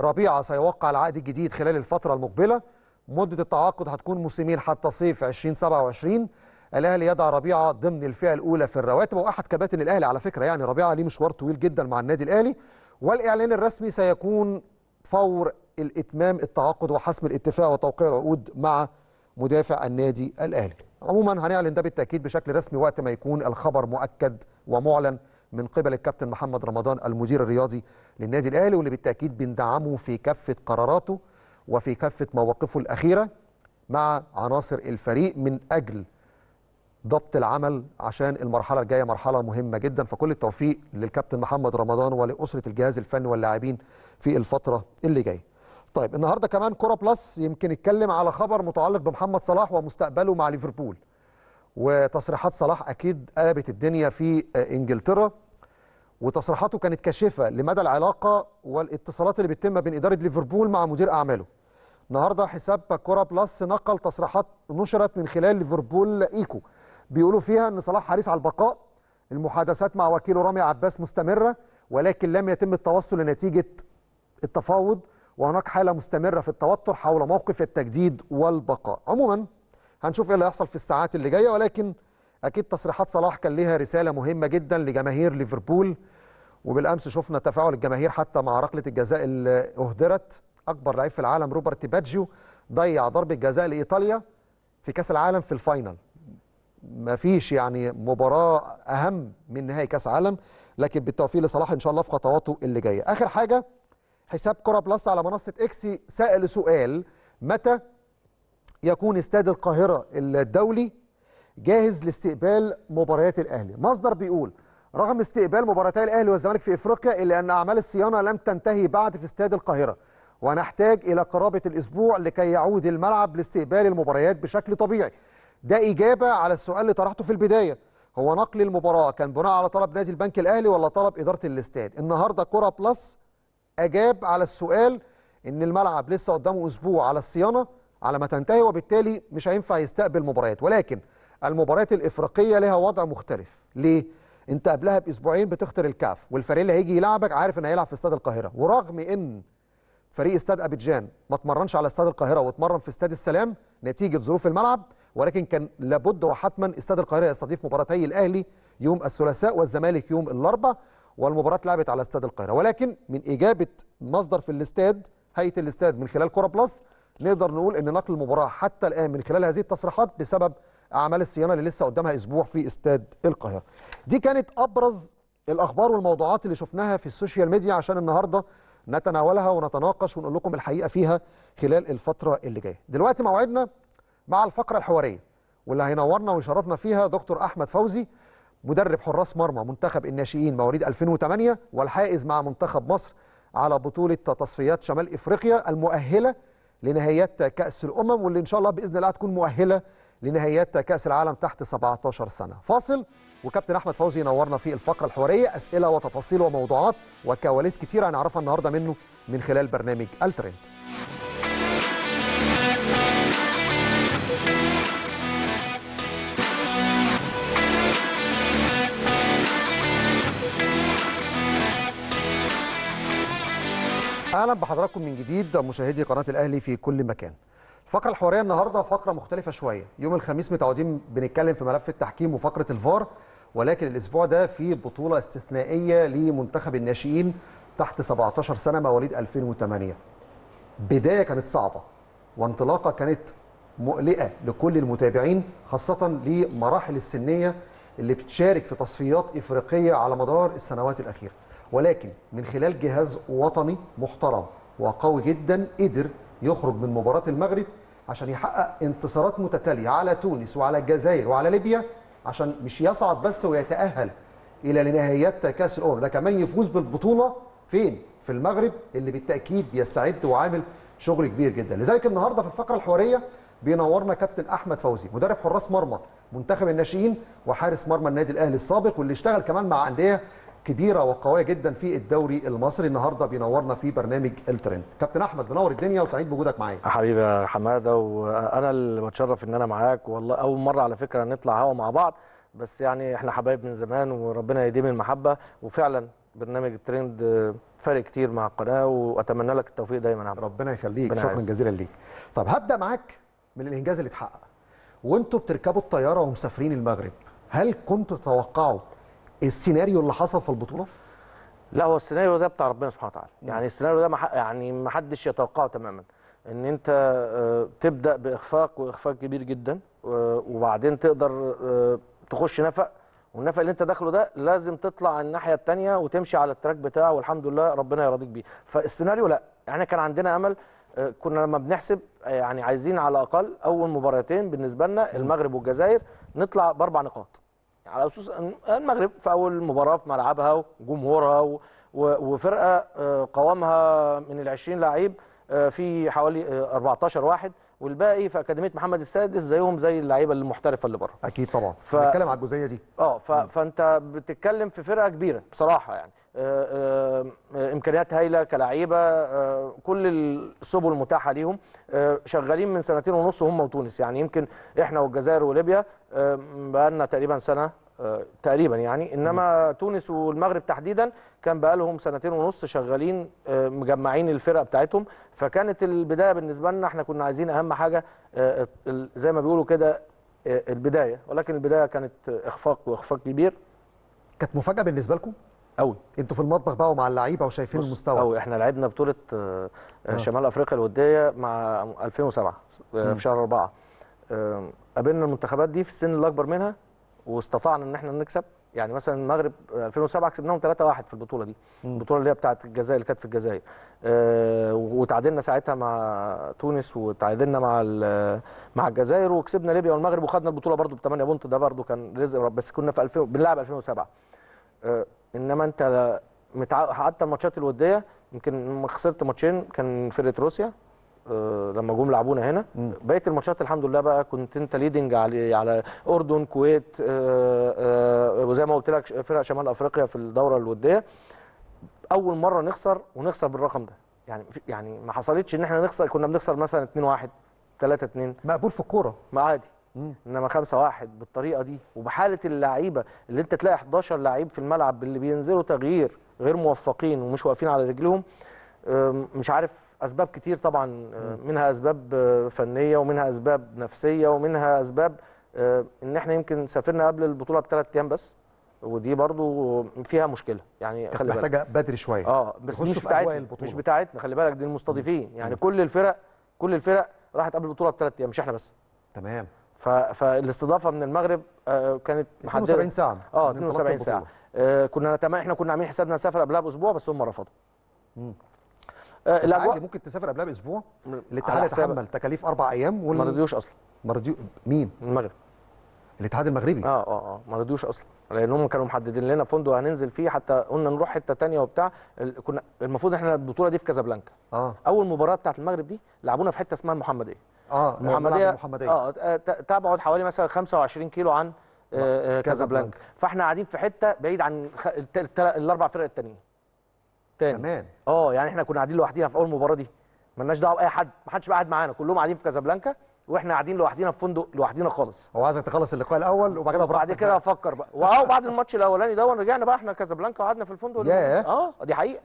ربيعه سيوقع العقد الجديد خلال الفتره المقبله مده التعاقد هتكون موسمين حتى صيف 2027 الاهلي يضع ربيعه ضمن الفئه الاولى في الرواتب واحد كباتن الاهلي على فكره يعني ربيعه ليه مشوار طويل جدا مع النادي الاهلي والاعلان الرسمي سيكون فور الاتمام التعاقد وحسم الاتفاق وتوقيع العقود مع مدافع النادي الاهلي عموما هنعلن ده بالتاكيد بشكل رسمي وقت ما يكون الخبر مؤكد ومعلن من قبل الكابتن محمد رمضان المدير الرياضي للنادي الاهلي واللي بالتاكيد بندعمه في كافه قراراته وفي كافه مواقفه الاخيره مع عناصر الفريق من اجل ضبط العمل عشان المرحله الجايه مرحله مهمه جدا فكل التوفيق للكابتن محمد رمضان ولاسره الجهاز الفني واللاعبين في الفتره اللي جايه. طيب النهارده كمان كوره بلس يمكن اتكلم على خبر متعلق بمحمد صلاح ومستقبله مع ليفربول. وتصريحات صلاح اكيد قلبت الدنيا في انجلترا وتصريحاته كانت كاشفه لمدى العلاقه والاتصالات اللي بتتم بين اداره ليفربول مع مدير اعماله. النهارده حساب كوره بلس نقل تصريحات نشرت من خلال ليفربول ايكو بيقولوا فيها ان صلاح حريص على البقاء المحادثات مع وكيله رامي عباس مستمره ولكن لم يتم التوصل لنتيجه التفاوض وهناك حاله مستمره في التوتر حول موقف التجديد والبقاء عموما هنشوف ايه اللي هيحصل في الساعات اللي جايه ولكن اكيد تصريحات صلاح كان ليها رساله مهمه جدا لجماهير ليفربول وبالامس شفنا تفاعل الجماهير حتى مع ركله الجزاء اللي اهدرت اكبر لعيب في العالم روبرت باجيو ضيع ضربه جزاء لايطاليا في كاس العالم في الفاينل ما فيش يعني مباراه اهم من نهائي كاس عالم لكن بالتوفيق لصلاح ان شاء الله في خطواته اللي جايه اخر حاجه حساب كره بلس على منصه اكسي سال سؤال متى يكون استاد القاهره الدولي جاهز لاستقبال مباريات الاهلي مصدر بيقول رغم استقبال مباراتي الاهلي والزمالك في افريقيا الا ان اعمال الصيانه لم تنتهي بعد في استاد القاهره ونحتاج الى قرابه الاسبوع لكي يعود الملعب لاستقبال المباريات بشكل طبيعي ده إجابة على السؤال اللي طرحته في البداية هو نقل المباراة كان بناء على طلب نادي البنك الأهلي ولا طلب إدارة الاستاد النهاردة كرة بلس أجاب على السؤال إن الملعب لسه قدامه أسبوع على الصيانة على ما تنتهي وبالتالي مش هينفع يستقبل مباريات ولكن المباريات الإفريقية لها وضع مختلف ليه؟ انت قبلها باسبوعين بتختر الكاف والفريق اللي هيجي يلعبك عارف ان هيلعب في استاد القاهره ورغم ان فريق استاد ابيجان ما اتمرنش على استاد القاهره واتمرن في استاد السلام نتيجه ظروف الملعب ولكن كان لابد وحتما استاد القاهره يستضيف مباراتي الاهلي يوم الثلاثاء والزمالك يوم الاربعاء والمباراه لعبت على استاد القاهره ولكن من اجابه مصدر في الاستاد هيئه الاستاد من خلال كوره بلس نقدر نقول ان نقل المباراه حتى الان من خلال هذه التصريحات بسبب اعمال الصيانه اللي لسه قدامها اسبوع في استاد القاهره دي كانت ابرز الاخبار والموضوعات اللي شفناها في السوشيال ميديا عشان النهارده نتناولها ونتناقش ونقول لكم الحقيقه فيها خلال الفتره اللي جايه دلوقتي موعدنا مع الفقره الحواريه واللي هينورنا ويشرفنا فيها دكتور احمد فوزي مدرب حراس مرمى منتخب الناشئين مواليد 2008 والحائز مع منتخب مصر على بطوله تصفيات شمال افريقيا المؤهله لنهايات كاس الامم واللي ان شاء الله باذن الله هتكون مؤهله لنهايات كاس العالم تحت 17 سنه فاصل وكابتن احمد فوزي ينورنا في الفقره الحواريه اسئله وتفاصيل وموضوعات وكواليس كتير هنعرفها النهارده منه من خلال برنامج الترند اهلا بحضراتكم من جديد مشاهدي قناه الاهلي في كل مكان الفقره الحواريه النهارده فقره مختلفه شويه يوم الخميس متعودين بنتكلم في ملف التحكيم وفقره الفار ولكن الاسبوع ده في بطوله استثنائيه لمنتخب الناشئين تحت 17 سنه مواليد 2008 بدايه كانت صعبه وانطلاقه كانت مقلقه لكل المتابعين خاصه لمراحل السنيه اللي بتشارك في تصفيات افريقيه على مدار السنوات الاخيره ولكن من خلال جهاز وطني محترم وقوي جدا قدر يخرج من مباراة المغرب عشان يحقق انتصارات متتالية على تونس وعلى الجزائر وعلى ليبيا عشان مش يصعد بس ويتأهل إلى نهائيات كأس الأمم ده كمان يفوز بالبطولة فين؟ في المغرب اللي بالتأكيد بيستعد وعامل شغل كبير جدا لذلك النهاردة في الفقرة الحوارية بينورنا كابتن احمد فوزي مدرب حراس مرمى منتخب الناشئين وحارس مرمى النادي الاهلي السابق واللي اشتغل كمان مع انديه كبيره وقويه جدا في الدوري المصري النهارده بينورنا في برنامج الترند كابتن احمد منور الدنيا وسعيد بوجودك معايا حبيبي يا حماده وانا اللي بتشرف ان انا معاك والله اول مره على فكره نطلع هوا مع بعض بس يعني احنا حبايب من زمان وربنا يديم المحبه وفعلا برنامج الترند فرق كتير مع القناه واتمنى لك التوفيق دايما يا عم ربنا يخليك شكرا جزيلا ليك طب هبدا معاك من الانجاز اللي اتحقق وانتوا بتركبوا الطياره ومسافرين المغرب هل كنتوا تتوقعوا السيناريو اللي حصل في البطوله؟ لا هو السيناريو ده بتاع ربنا سبحانه وتعالى يعني السيناريو ده يعني ما حدش يتوقعه تماما ان انت آه، تبدا باخفاق واخفاق كبير جدا وبعدين تقدر آه، تخش نفق والنفق اللي انت داخله ده لازم تطلع الناحيه الثانيه وتمشي على التراك بتاعه والحمد لله ربنا يرضيك بيه فالسيناريو لا احنا يعني كان عندنا امل آه، كنا لما بنحسب يعني عايزين على الاقل اول مباراتين بالنسبه لنا المغرب والجزائر نطلع باربع نقاط على اساس المغرب في اول مباراه في ملعبها وجمهورها وفرقه آه، قوامها من ال 20 لعيب آه، في حوالي 14 آه، واحد والباقي في اكاديميه محمد السادس زيهم زي اللعيبه المحترفه اللي بره اكيد طبعا ف... بنتكلم على الجزئيه دي اه ف... فانت بتتكلم في فرقه كبيره بصراحه يعني آه، آه، امكانيات هايله كلعيبه آه، كل السبل المتاحه ليهم شغالين من سنتين ونص وهم وتونس يعني يمكن احنا والجزائر وليبيا بقى لنا تقريبا سنه آه، تقريبا يعني انما تونس والمغرب تحديدا كان بقالهم سنتين ونص شغالين آه، مجمعين الفرقه بتاعتهم فكانت البدايه بالنسبه لنا احنا كنا عايزين اهم حاجه آه، زي ما بيقولوا كده البدايه ولكن البدايه كانت اخفاق واخفاق كبير كانت مفاجاه بالنسبه لكم قوي انتوا في المطبخ بقى ومع اللعيبه وشايفين المستوى قوي احنا لعبنا بطوله شمال افريقيا الوديه مع 2007 في شهر 4 قابلنا المنتخبات دي في السن الاكبر منها واستطعنا ان احنا نكسب يعني مثلا المغرب 2007 كسبناهم 3-1 في البطوله دي البطوله اللي هي بتاعه الجزائر اللي كانت في الجزائر آه وتعادلنا ساعتها مع تونس وتعادلنا مع مع الجزائر وكسبنا ليبيا والمغرب وخدنا البطوله برده ب 8 بونت ده برده كان رزق رب بس كنا في 2000 بنلعب 2007 آه انما انت متع... حتى الماتشات الوديه يمكن خسرت ماتشين كان فرقه روسيا آه، لما جم لعبونا هنا بقيه الماتشات الحمد لله بقى كنت انت ليدنج على على اردن كويت آه، آه، وزي ما قلت لك فرق شمال افريقيا في الدوره الوديه اول مره نخسر ونخسر بالرقم ده يعني يعني ما حصلتش ان احنا نخسر كنا بنخسر مثلا 2 1 3 2 مقبول في الكوره ما عادي انما 5 1 بالطريقه دي وبحاله اللعيبه اللي انت تلاقي 11 لعيب في الملعب اللي بينزلوا تغيير غير موفقين ومش واقفين على رجلهم مش عارف اسباب كتير طبعا آه، منها اسباب آه، فنيه ومنها اسباب نفسيه ومنها اسباب آه، ان احنا يمكن سافرنا قبل البطوله بثلاث ايام بس ودي برضو فيها مشكله يعني خلي بالك محتاجه بدري شويه اه بس مش بتاعتنا مش بتاعتنا خلي بالك دي المستضيفين يعني مم. كل الفرق كل الفرق راحت قبل البطوله بثلاث ايام مش احنا بس تمام فالاستضافه من المغرب كانت محدده 72 ساعه اه 72 ساعه آه كنا نتمنى احنا كنا عاملين حسابنا نسافر قبلها باسبوع بس هم رفضوا الاجواء آه، عادي ممكن تسافر قبلها باسبوع الاتحاد يتحمل تكاليف اربع ايام وال... ما رضيوش اصلا ما رضيو مين؟ المغرب الاتحاد المغربي اه اه اه ما رضيوش اصلا لان هم كانوا محددين لنا فندق هننزل فيه حتى قلنا نروح حته ثانيه وبتاع كنا المفروض احنا البطوله دي في كازابلانكا اه اول مباراه بتاعت المغرب دي لعبونا في حته اسمها المحمديه اه المحمديه المحمديه اه تبعد حوالي مثلا 25 كيلو عن آه، آه، كازابلانكا فاحنا قاعدين في حته بعيد عن الاربع فرق التانيين تاني كمان اه يعني احنا كنا قاعدين لوحدينا في اول مباراه دي مالناش دعوه باي حد ما حدش بقى قاعد معانا كلهم قاعدين في كازابلانكا واحنا قاعدين لوحدينا في فندق لوحدينا خالص هو عايزك تخلص اللقاء الاول وبعد كده بعد كده افكر بقى واو بعد الماتش الاولاني ده رجعنا بقى احنا كازابلانكا وقعدنا في الفندق اه دي حقيقه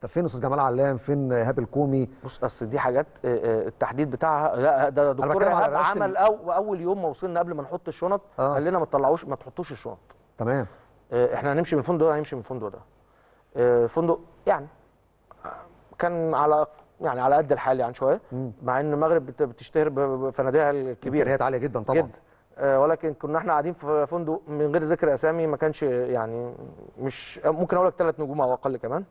طب فين استاذ جمال علام فين ايهاب الكومي بص اصل دي حاجات آه، آه، التحديد بتاعها لا ده دكتور عمل أو اول يوم ما وصلنا قبل ما نحط الشنط آه. قال لنا ما تطلعوش ما تحطوش الشنط تمام آه، احنا هنمشي من الفندق ده هنمشي من الفندق ده فندق يعني كان على يعني على قد الحال يعني شويه مع ان المغرب بتشتهر بفناديها الكبيره هي عاليه جدا طبعا جدا آه، ولكن كنا احنا قاعدين في فندق من غير ذكر اسامي ما كانش يعني مش ممكن اقول لك ثلاث نجوم او اقل كمان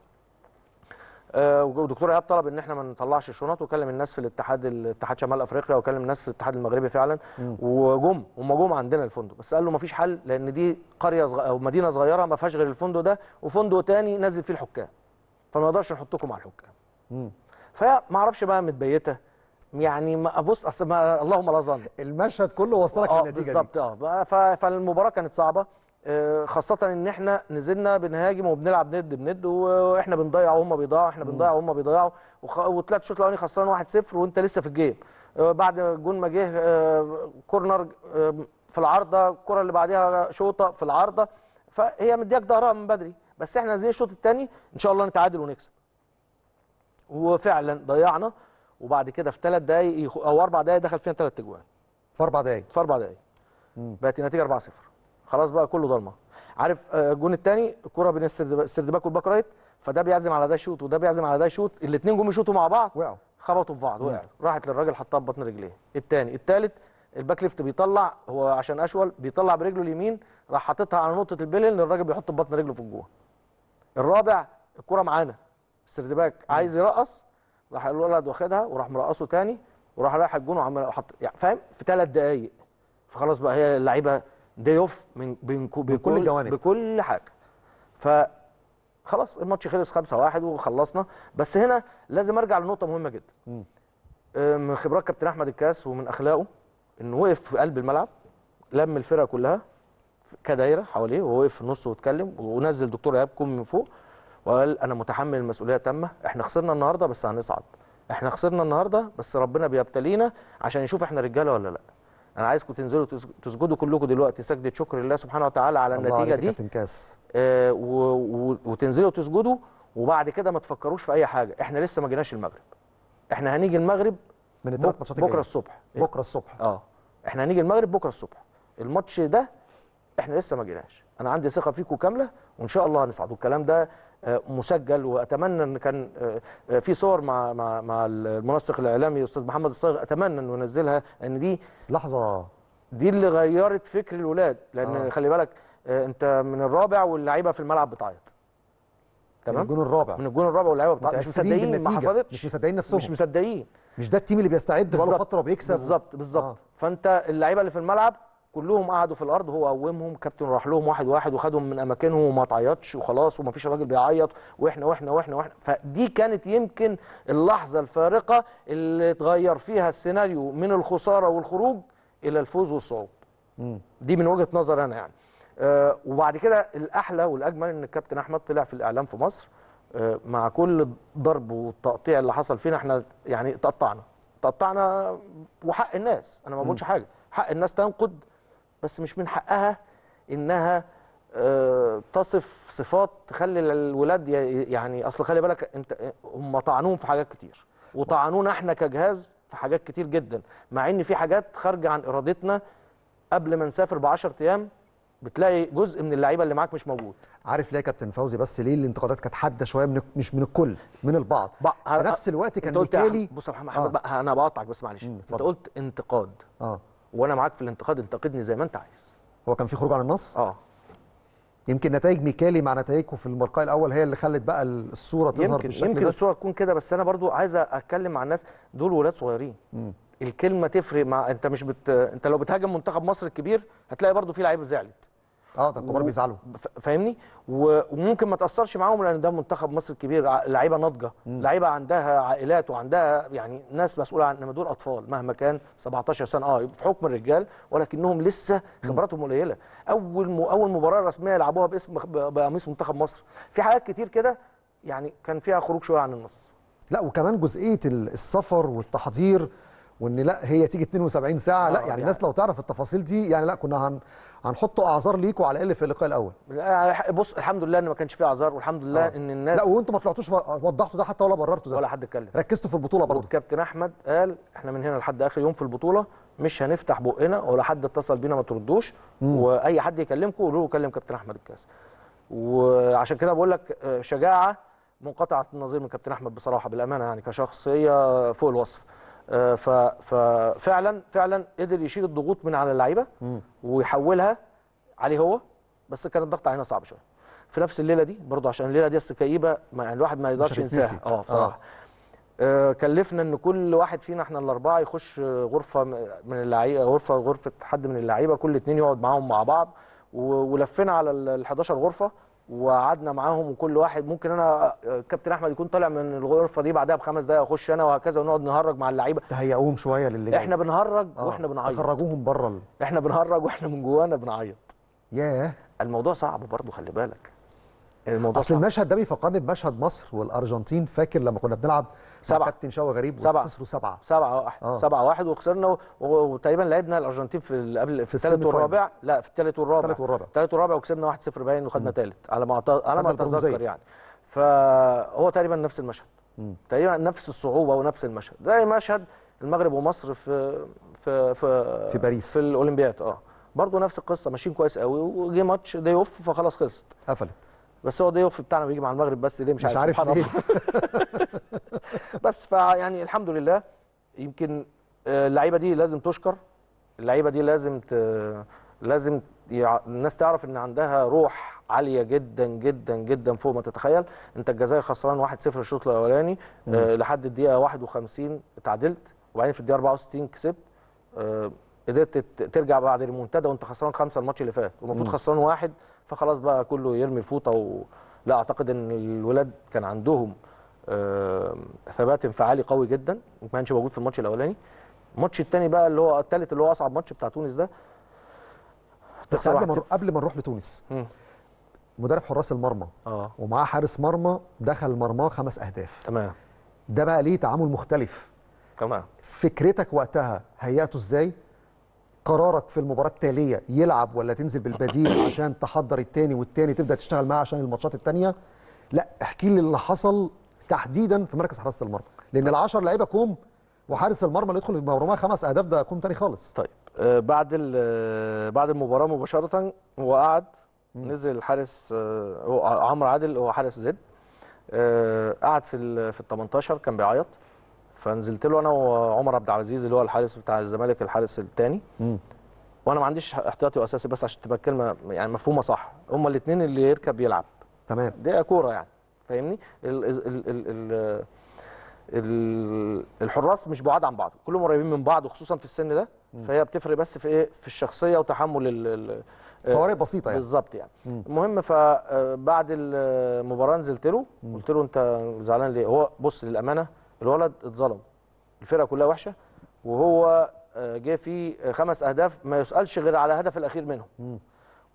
آه، ودكتور ايهاب طلب ان احنا ما نطلعش الشنط وكلم الناس في الاتحاد الاتحاد شمال افريقيا وكلم الناس في الاتحاد المغربي فعلا وجم هم جم عندنا الفندق بس قال له ما فيش حل لان دي قريه صغ... او مدينه صغيره ما فيهاش غير الفندق ده وفندق ثاني نازل فيه الحكام فما اقدرش نحطكم على الحكام فما اعرفش بقى متبيته يعني ما ابص اصل اللهم لا ظن المشهد كله وصلك آه دي بالظبط اه فالمباراه كانت صعبه آه، خاصة ان احنا نزلنا بنهاجم وبنلعب ند بند واحنا بنضيع وهم بيضيعوا احنا بنضيع وهم بيضيعوا وخ... وطلعت الشوط الاولاني خسران 1-0 وانت لسه في الجيم آه، بعد جون ما جه آه، كورنر في العارضه الكره اللي بعديها شوطه في العارضه فهي مدياك ضهرها من بدري بس احنا زي الشوط الثاني ان شاء الله نتعادل ونكسب وفعلا ضيعنا وبعد كده في ثلاث دقايق او اربع دقايق دخل فينا ثلاث اجوان في اربع دقايق في اربع دقايق بقت النتيجه 4-0 خلاص بقى كله ضلمه عارف آه، الجون الثاني الكره بين السردباك والباك رايت فده بيعزم على ده شوط وده بيعزم على ده شوط الاثنين جم يشوطوا مع بعض وقعوا خبطوا في بعض وقعوا راحت للراجل حطها ببطن رجليه الثاني الثالث الباك ليفت بيطلع هو عشان اشول بيطلع برجله اليمين راح حاططها على نقطه البلن الراجل بيحط ببطن رجله في الجون الرابع الكرة معانا السرد باك عايز يرقص راح الولد واخدها وراح مرقصه تاني وراح رايح الجون وعمال حط يعني فاهم في ثلاث دقائق فخلاص بقى هي اللعيبه دي اوف من بكل الجوانب بكل حاجه ف خلاص الماتش خلص 5 1 وخلصنا بس هنا لازم ارجع لنقطه مهمه جدا آه، من خبرات كابتن احمد الكاس ومن اخلاقه انه وقف في قلب الملعب لم الفرقه كلها كدايره حواليه ووقف في النص واتكلم ونزل دكتور ايهاب كومي من فوق وقال انا متحمل المسؤوليه تامه احنا خسرنا النهارده بس هنصعد احنا خسرنا النهارده بس ربنا بيبتلينا عشان يشوف احنا رجاله ولا لا انا عايزكم تنزلوا تسجدوا كلكم دلوقتي سجده شكر لله سبحانه وتعالى على النتيجه دي كاس. آه، و وتنزلوا تسجدوا وبعد كده ما تفكروش في اي حاجه احنا لسه ما جيناش المغرب احنا هنيجي المغرب من بكره الصبح بكره الصبح اه احنا هنيجي المغرب بكره الصبح الماتش ده احنا لسه ما جيناش انا عندي ثقه فيكم كامله وان شاء الله هنصعد والكلام ده آه، مسجل واتمنى ان كان آه، آه، في صور مع مع مع المنسق الاعلامي استاذ محمد الصاغ اتمنى انه ينزلها لان دي لحظه دي اللي غيرت فكر الولاد لان آه. خلي بالك انت من الرابع واللعيبه في الملعب بتعيط تمام من الجون الرابع من الجون الرابع واللعيبه بتعيط مش مصدقين ما حصلتش مش مصدقين نفسهم مش مصدقين مش ده التيم اللي بيستعد بقاله فتره وبيكسب بالظبط بالظبط آه. فانت اللعيبه اللي في الملعب كلهم قعدوا في الارض هو قومهم كابتن راح لهم واحد واحد وخدهم من اماكنهم وما تعيطش وخلاص وما فيش راجل بيعيط واحنا واحنا واحنا واحنا فدي كانت يمكن اللحظه الفارقه اللي اتغير فيها السيناريو من الخساره والخروج الى الفوز والصعود دي من وجهه نظر انا يعني آه، وبعد كده الاحلى والاجمل ان الكابتن احمد طلع في الاعلام في مصر آه، مع كل الضرب والتقطيع اللي حصل فينا احنا يعني تقطعنا تقطعنا وحق الناس انا ما بقولش حاجه حق الناس تنقد بس مش من حقها انها آه، تصف صفات تخلي الولاد يعني اصل خلي بالك انت هم طعنوهم في حاجات كتير وطعنونا احنا كجهاز في حاجات كتير جدا مع ان في حاجات خارجه عن ارادتنا قبل ما نسافر ب 10 ايام بتلاقي جزء من اللعيبه اللي معاك مش موجود عارف ليه يا كابتن فوزي بس ليه الانتقادات كانت حاده شويه من مش من الكل من البعض في نفس الوقت كان ميكالي بص يا محمد آه. انا بقطعك بس معلش انت قلت انتقاد اه وانا معاك في الانتقاد انتقدني زي ما انت عايز هو كان في خروج عن النص اه يمكن نتائج ميكالي مع نتائجه في المرقع الاول هي اللي خلت بقى الصوره تظهر يمكن بالشكل يمكن ده. الصوره تكون كده بس انا برضو عايز اتكلم مع الناس دول ولاد صغيرين م. الكلمه تفرق مع انت مش بت... انت لو بتهاجم منتخب مصر الكبير هتلاقي برضو في لعيبه زعلت اه ده الكبار و... بيزعلوا فاهمني وممكن ما تاثرش معاهم لان ده منتخب مصر الكبير لعيبه ناضجه لعيبه عندها عائلات وعندها يعني ناس مسؤوله عن انما دول اطفال مهما كان 17 سنه اه في حكم الرجال ولكنهم لسه خبراتهم قليله اول م... اول مباراه رسميه لعبوها باسم بقميص منتخب مصر في حاجات كتير كده يعني كان فيها خروج شويه عن النص لا وكمان جزئيه السفر والتحضير وان لا هي تيجي 72 ساعه لا آه، يعني, يعني الناس لو تعرف التفاصيل دي يعني لا كنا هن هنحط اعذار ليكوا على الاقل في اللقاء الاول آه، بص الحمد لله ان ما كانش فيه اعذار والحمد لله آه. ان الناس لا وانتوا ما طلعتوش وضحتوا ده حتى ولا بررتوا ده ولا حد اتكلم ركزتوا في البطوله برضه كابتن احمد قال احنا من هنا لحد اخر يوم في البطوله مش هنفتح بقنا ولا حد اتصل بينا ما تردوش مم. واي حد يكلمكم قولوا له كلم كابتن احمد الكاس وعشان كده بقول لك آه، شجاعه منقطعه النظير من كابتن احمد بصراحه بالامانه يعني كشخصيه فوق الوصف آه، ففعلا فعلا قدر يشيل الضغوط من على اللعيبه ويحولها عليه هو بس كان الضغط علينا صعب شويه في نفس الليله دي برضه عشان الليله دي كئيبه يعني الواحد ما يقدرش ينساها آه،, اه بصراحه آه. كلفنا ان كل واحد فينا احنا الاربعه يخش غرفه من اللعيبه غرفه غرفه حد من اللعيبه كل اثنين يقعد معاهم مع بعض ولفينا على ال 11 غرفه وقعدنا معاهم وكل واحد ممكن انا كابتن احمد يكون طالع من الغرفه دي بعدها بخمس دقائق اخش انا وهكذا ونقعد نهرج مع اللعيبه تهيئوهم شويه للي احنا بنهرج آه. واحنا بنعيط خرجوهم بره احنا بنهرج واحنا من جوانا بنعيط ياه الموضوع صعب برضه خلي بالك الموضوع اصل المشهد ده بيفكرني بمشهد مصر والارجنتين فاكر لما كنا بنلعب سبعة كابتن شوقي غريب سبعة سبعة سبعة واحد آه. سبعة واحد وخسرنا وتقريبا لعبنا الارجنتين في قبل في الثالث والرابع لا في الثالث والرابع الثالث والرابع الثالث والرابع وكسبنا 1-0 باين وخدنا ثالث على ما على ما اتذكر يعني فهو تقريبا نفس المشهد مم. تقريبا نفس الصعوبه ونفس المشهد زي مشهد المغرب ومصر في في في, في باريس في الاولمبياد اه برضه نفس القصه ماشيين كويس قوي وجي ماتش دي اوف فخلاص خلصت قفلت بس هو ضيف بتاعنا بيجي مع المغرب بس ليه مش, مش عارف, عارف ليه. بس فيعني الحمد لله يمكن آه، اللعيبه دي لازم تشكر اللعيبه دي لازم ت... لازم يع... الناس تعرف ان عندها روح عاليه جدا جدا جدا فوق ما تتخيل انت الجزائر خسران 1-0 الشوط الاولاني آه لحد الدقيقه 51 اتعادلت وبعدين في الدقيقه 64 كسبت آه قدرت ترجع بعد المنتدى وانت خسران خمسه الماتش اللي فات والمفروض خسران واحد فخلاص بقى كله يرمي الفوطه و... لا اعتقد ان الولاد كان عندهم آه ثبات انفعالي قوي جدا ما كانش موجود في الماتش الاولاني الماتش الثاني بقى اللي هو الثالث اللي هو اصعب ماتش بتاع تونس ده بس قبل ما قبل ما نروح لتونس مدرب حراس المرمى اه ومعاه حارس مرمى دخل مرماه خمس اهداف تمام ده بقى ليه تعامل مختلف تمام فكرتك وقتها هيئته ازاي قرارك في المباراه التاليه يلعب ولا تنزل بالبديل عشان تحضر التاني والتاني تبدا تشتغل معاه عشان الماتشات التانيه لا احكي لي اللي حصل تحديدا في مركز حراسه المرمى لان طيب. ال10 لعيبه كوم وحارس المرمى اللي يدخل في خمس اهداف ده كوم تاني خالص طيب آه، بعد آه، بعد المباراه مباشره هو قعد نزل الحارس آه، عمرو عادل هو حارس زد قعد في في ال 18 كان بيعيط فنزلت له انا وعمر عبد العزيز اللي هو الحارس بتاع الزمالك الحارس الثاني وانا ما عنديش احتياطي واساسي بس عشان تبقى الكلمه يعني مفهومه صح هما الاثنين اللي يركب يلعب تمام دي كوره يعني فاهمني ال ال ال ال الحراس مش بعاد عن بعض كلهم قريبين من بعض وخصوصا في السن ده فهي بتفرق بس في ايه في الشخصيه وتحمل ال آه، فوارق بسيطه يعني بالظبط يعني مم. المهم فبعد آه، المباراه نزلت له قلت له انت زعلان ليه هو بص للامانه الولد اتظلم الفرقه كلها وحشه وهو آه، جه في آه، خمس اهداف ما يسالش غير على الهدف الاخير منهم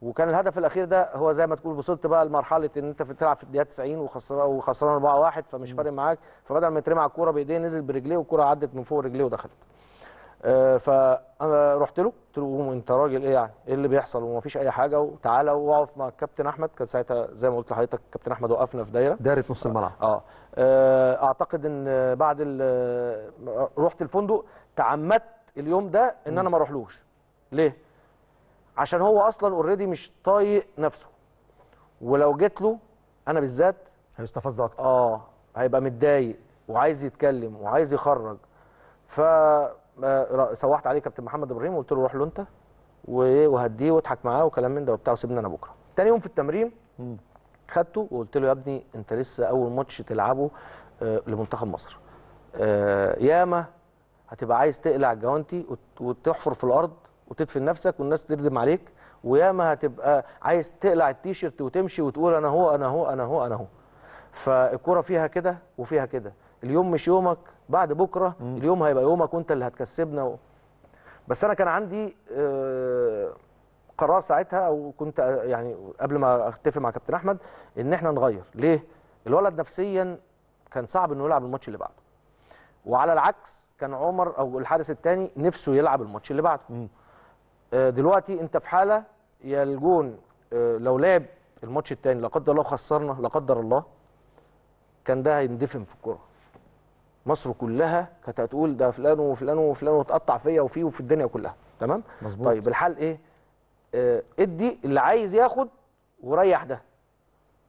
وكان الهدف الاخير ده هو زي ما تقول وصلت بقى لمرحله ان انت بتلعب في الدقيقه 90 وخسران وخسران 4-1 فمش فارق معاك فبدل ما يترمي على الكوره بايديه نزل برجليه والكوره عدت من فوق رجليه ودخلت آه، فانا رحت له قلت له انت راجل ايه يعني ايه اللي بيحصل ومفيش اي حاجه وتعالى واقف مع الكابتن احمد كان ساعتها زي ما قلت لحضرتك الكابتن احمد وقفنا في دايره دايره نص الملعب آه. اه, آه، اعتقد ان بعد آه، رحت الفندق تعمدت اليوم ده ان انا ما اروحلوش ليه عشان هو اصلا اوريدي مش طايق نفسه ولو جيت له انا بالذات هيستفز اكتر اه هيبقى متضايق وعايز يتكلم وعايز يخرج ف سوحت عليه كابتن محمد ابراهيم وقلت له روح له انت وهديه واضحك معاه وكلام من ده وبتاع وسيبني انا بكره تاني يوم في التمرين خدته وقلت له يا ابني انت لسه اول ماتش تلعبه آه، لمنتخب مصر آه، ياما هتبقى عايز تقلع الجوانتي وتحفر في الارض وتدفن نفسك والناس تردم عليك وياما هتبقى عايز تقلع التيشيرت وتمشي وتقول انا هو انا هو انا هو انا هو فالكوره فيها كده وفيها كده اليوم مش يومك بعد بكره مم. اليوم هيبقى يومك وانت اللي هتكسبنا و... بس انا كان عندي آه، قرار ساعتها او كنت آه، يعني قبل ما اتفق مع كابتن احمد ان احنا نغير ليه الولد نفسيا كان صعب انه يلعب الماتش اللي بعده وعلى العكس كان عمر او الحارس الثاني نفسه يلعب الماتش اللي بعده مم. آه، دلوقتي انت في حاله يا الجون لو لعب الماتش الثاني لا قدر الله خسرنا لا قدر الله كان ده هيندفن في الكره مصر كلها كانت هتقول ده فلان وفلان وفلان وتقطع فيا وفيه وفي الدنيا كلها تمام مظبوط طيب الحل ايه آه ادي اللي عايز ياخد وريح ده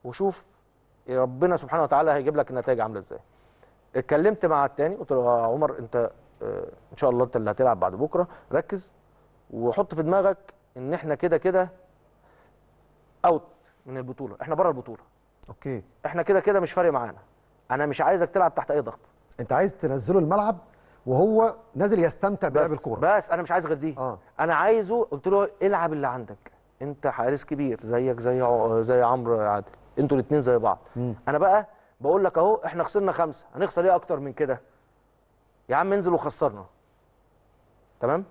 وشوف إيه، ربنا سبحانه وتعالى هيجيب لك النتائج عامله ازاي اتكلمت مع الثاني قلت له يا عمر انت آه ان شاء الله انت اللي هتلعب بعد بكره ركز وحط في دماغك ان احنا كده كده اوت من البطوله احنا بره البطوله اوكي احنا كده كده مش فارق معانا انا مش عايزك تلعب تحت اي ضغط انت عايز تنزله الملعب وهو نازل يستمتع بلعب الكوره بس انا مش عايز غير دي آه. انا عايزه قلت له العب اللي عندك انت حارس كبير زيك زي زي عمرو عادل انتوا الاثنين زي بعض م. انا بقى بقول لك اهو احنا خسرنا خمسه هنخسر ايه اكتر من كده يا عم انزل وخسرنا تمام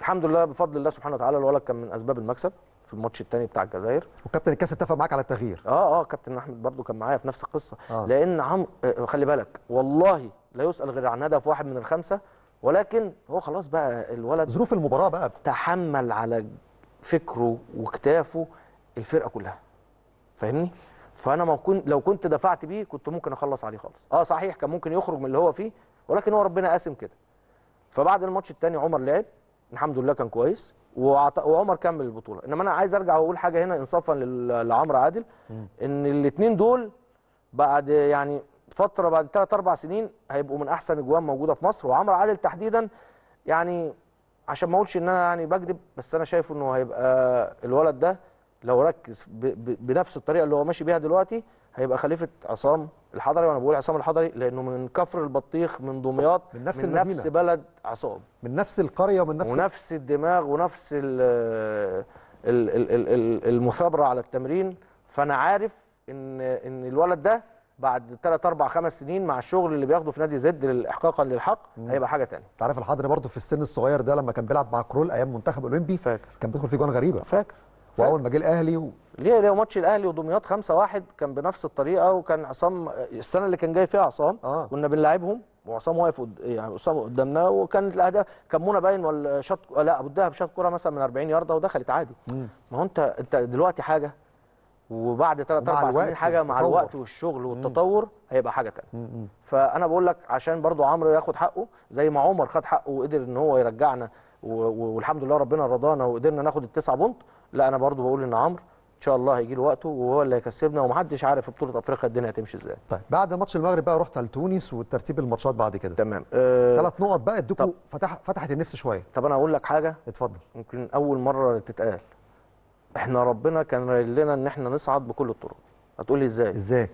الحمد لله بفضل الله سبحانه وتعالى الولد كان من اسباب المكسب في الماتش الثاني بتاع الجزائر وكابتن الكاس اتفق معاك على التغيير اه اه كابتن احمد برضو كان معايا في نفس القصه آه. لان عم آه، آه، خلي بالك والله لا يسال غير عن هدف واحد من الخمسه ولكن هو خلاص بقى الولد ظروف المباراه بقى تحمل على فكره وكتافه الفرقه كلها فاهمني فانا ما كنت لو كنت دفعت بيه كنت ممكن اخلص عليه خالص اه صحيح كان ممكن يخرج من اللي هو فيه ولكن هو ربنا قاسم كده فبعد الماتش الثاني عمر لعب الحمد لله كان كويس وعمر كمل البطوله انما انا عايز ارجع واقول حاجه هنا انصافا لعمرو عادل ان الاثنين دول بعد يعني فتره بعد 3 4 سنين هيبقوا من احسن اجوان موجوده في مصر وعمرو عادل تحديدا يعني عشان ما اقولش ان انا يعني بكذب بس انا شايف انه هيبقى الولد ده لو ركز بنفس الطريقه اللي هو ماشي بيها دلوقتي هيبقى خليفه عصام الحضري وانا بقول عصام الحضري لانه من كفر البطيخ من دمياط من نفس, من نفس بلد عصام من نفس القريه ومن نفس ونفس الدماغ ونفس الـ الـ الـ الـ الـ المثابره على التمرين فانا عارف ان ان الولد ده بعد 3 4 5 سنين مع الشغل اللي بياخده في نادي زد احقاقا للحق مم. هيبقى حاجه ثانيه انت عارف الحضري برضه في السن الصغير ده لما كان بيلعب مع كرول ايام منتخب اولمبي فاكر كان بيدخل في جوان غريبه فاكر واول ما جه الاهلي و... ليه ليه ماتش الاهلي ودمياط 5-1 كان بنفس الطريقه وكان عصام السنه اللي كان جاي فيها عصام آه. كنا بنلاعبهم وعصام واقف يعني عصام قدامنا وكانت الاهداف كان منى باين ولا شاط لا ابو الدهب شاط كوره مثلا من 40 يارده ودخلت عادي مم. ما هو انت انت دلوقتي حاجه وبعد 3 4 سنين حاجه مع التطور. الوقت والشغل والتطور مم. هيبقى حاجه ثانيه فانا بقول لك عشان برضه عمرو ياخد حقه زي ما عمر خد حقه وقدر ان هو يرجعنا والحمد لله ربنا رضانا وقدرنا ناخد التسع بونت لا انا برضو بقول ان عمرو ان شاء الله هيجي له وقته وهو اللي هيكسبنا ومحدش عارف بطوله افريقيا الدنيا هتمشي ازاي طيب بعد ماتش المغرب بقى رحت لتونس وترتيب الماتشات بعد كده تمام أه ثلاث نقط بقى ادوكوا فتح فتحت النفس شويه طب انا اقول لك حاجه اتفضل يمكن اول مره تتقال احنا ربنا كان رايل لنا ان احنا نصعد بكل الطرق هتقولي ازاي ازاي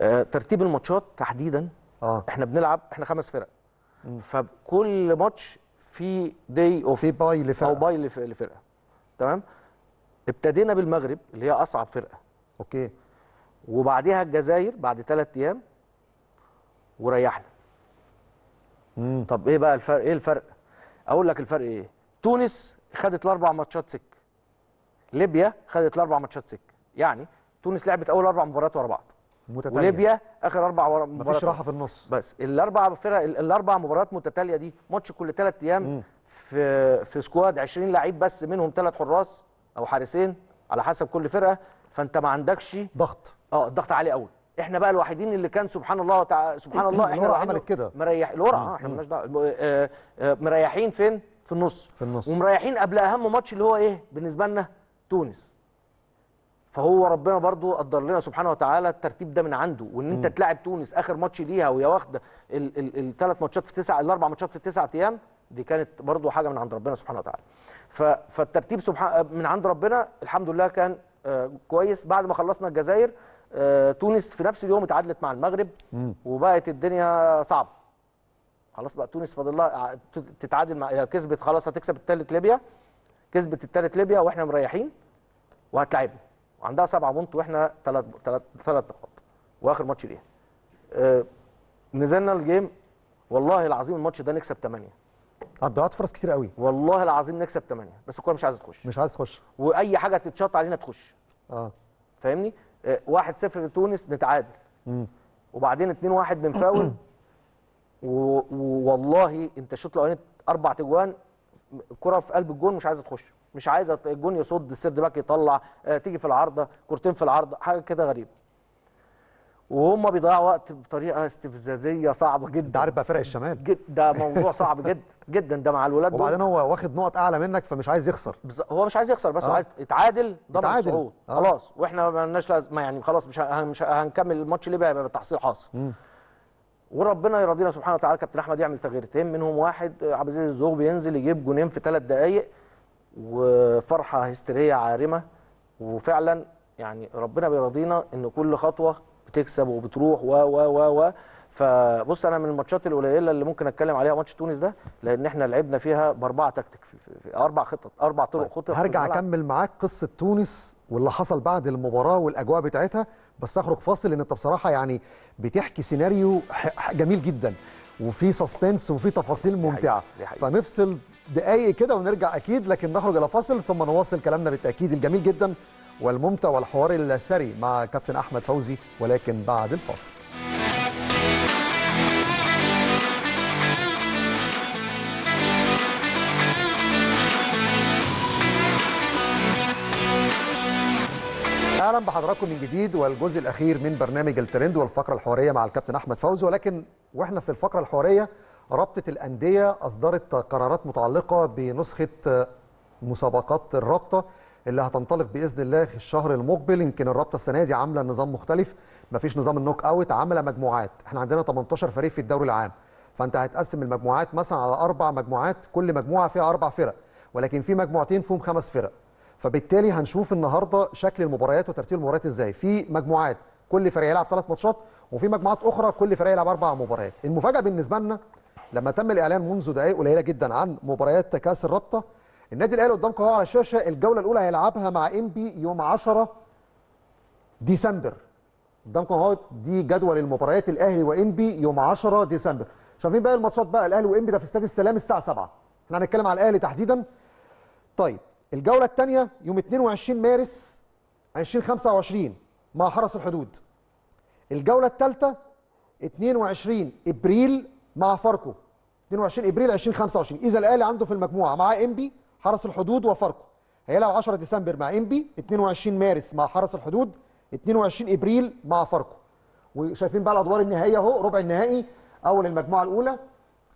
آه ترتيب الماتشات تحديدا آه. احنا بنلعب احنا خمس فرق م. فكل ماتش في دي اوف في باي لفرقه او باي لفرقه تمام ابتدينا بالمغرب اللي هي اصعب فرقه اوكي وبعديها الجزائر بعد ثلاث ايام وريحنا مم. طب ايه بقى الفرق ايه الفرق اقول لك الفرق ايه تونس خدت الاربع ماتشات سك ليبيا خدت الاربع ماتشات سك يعني تونس لعبت اول اربع مباريات ورا بعض متتالية. وليبيا اخر اربع مباريات مفيش راحه في النص بس الاربع فرق الاربع مباريات متتاليه دي ماتش كل ثلاث ايام مم. في في سكواد 20 لعيب بس منهم ثلاث حراس او حارسين على حسب كل فرقه فانت ما عندكش ضغط اه الضغط عالي قوي احنا بقى الوحيدين اللي كان سبحان الله تع... سبحان إيه، الله إيه، احنا عملت كده مريح الورع آه، احنا مالناش دعوه آه، آه، مريحين فين في النص في النص ومريحين قبل اهم ماتش اللي هو ايه بالنسبه لنا تونس فهو ربنا برضو قدر لنا سبحانه وتعالى الترتيب ده من عنده وان انت تلاعب تونس اخر ماتش ليها وهي واخده الثلاث ماتشات في تسع الاربع ماتشات في تسع ايام دي كانت برضو حاجه من عند ربنا سبحانه وتعالى فالترتيب سبحان من عند ربنا الحمد لله كان آه، كويس بعد ما خلصنا الجزائر آه، تونس في نفس اليوم اتعادلت مع المغرب وبقت الدنيا صعبه خلاص بقى تونس فاضل لها تتعادل مع يعني كسبت خلاص هتكسب الثالث ليبيا كسبت الثالث ليبيا واحنا مريحين وهتلاعبنا وعندها سبعه بونت واحنا ثلاث ثلاث نقاط واخر ماتش ليها آه، نزلنا الجيم والله العظيم الماتش ده نكسب ثمانيه ضيعت فرص كتير قوي والله العظيم نكسب 8 بس الكوره مش عايزه تخش مش عايز تخش واي حاجه تتشط علينا تخش اه فاهمني 1-0 آه، لتونس نتعادل امم وبعدين 2-1 بنفاول والله انت الشوط الاولاني اربع تجوان الكره في قلب الجون مش عايزه تخش مش عايزه الجون يصد السيرد باك يطلع آه، تيجي في العارضه كورتين في العارضه حاجه كده غريبه وهم بيضيعوا وقت بطريقه استفزازيه صعبه جدا انت عارف بقى فرق الشمال جد ده موضوع صعب جدا جدا ده مع الولاد وبعدين هو واخد نقط اعلى منك فمش عايز يخسر بز... هو مش عايز يخسر بس آه. هو عايز يتعادل ضمن الصعود آه. خلاص واحنا ما لناش لازمه يعني خلاص مش ه... مش هنكمل الماتش ليه بقى بالتحصيل حاصل م. وربنا يرضينا سبحانه وتعالى كابتن احمد يعمل تغييرتين منهم واحد عبد العزيز الزغبي ينزل يجيب جونين في ثلاث دقائق وفرحه هستيريه عارمه وفعلا يعني ربنا بيرضينا ان كل خطوه بتكسب وبتروح و و و و فبص انا من الماتشات القليله اللي ممكن اتكلم عليها ماتش تونس ده لان احنا لعبنا فيها باربعه تكتيك في, في اربع خطط اربع طرق طيب، خطط هرجع اكمل معاك قصه تونس واللي حصل بعد المباراه والاجواء بتاعتها بس اخرج فاصل لان انت بصراحه يعني بتحكي سيناريو جميل جدا وفي سسبنس وفي تفاصيل ممتعه دي حقيقة. فنفصل دقايق كده ونرجع اكيد لكن نخرج الى فاصل ثم نواصل كلامنا بالتاكيد الجميل جدا والممتع والحوار السري مع كابتن أحمد فوزي ولكن بعد الفاصل اهلا بحضراتكم من جديد والجزء الاخير من برنامج الترند والفقره الحواريه مع الكابتن احمد فوزي ولكن واحنا في الفقره الحواريه رابطه الانديه اصدرت قرارات متعلقه بنسخه مسابقات الرابطه اللي هتنطلق باذن الله الشهر المقبل يمكن الرابطه السنه دي عامله نظام مختلف مفيش نظام النوك اوت عامله مجموعات احنا عندنا 18 فريق في الدوري العام فانت هتقسم المجموعات مثلا على اربع مجموعات كل مجموعه فيها اربع فرق ولكن في مجموعتين فيهم خمس فرق فبالتالي هنشوف النهارده شكل المباريات وترتيب المباريات ازاي في مجموعات كل فريق يلعب ثلاث ماتشات وفي مجموعات اخرى كل فريق يلعب اربع مباريات المفاجاه بالنسبه لنا لما تم الاعلان منذ دقائق قليله جدا عن مباريات كاس الرابطه النادي الاهلي قدامكم اهو على الشاشه الجوله الاولى هيلعبها مع انبي يوم 10 ديسمبر قدامكم اهو دي جدول المباريات الاهلي وانبي يوم 10 ديسمبر شايفين بقى الماتشات بقى الاهلي وانبي ده في استاد السلام الساعه 7 احنا هنتكلم على الاهلي تحديدا طيب الجوله الثانيه يوم 22 مارس 2025 مع حرس الحدود الجوله الثالثه 22 ابريل مع فاركو 22 ابريل 2025 اذا الاهلي عنده في المجموعه معاه انبي حرس الحدود وفاركو هيلعب 10 ديسمبر مع انبي 22 مارس مع حرس الحدود 22 ابريل مع فاركو وشايفين بقى الادوار النهائيه اهو ربع النهائي اول المجموعه الاولى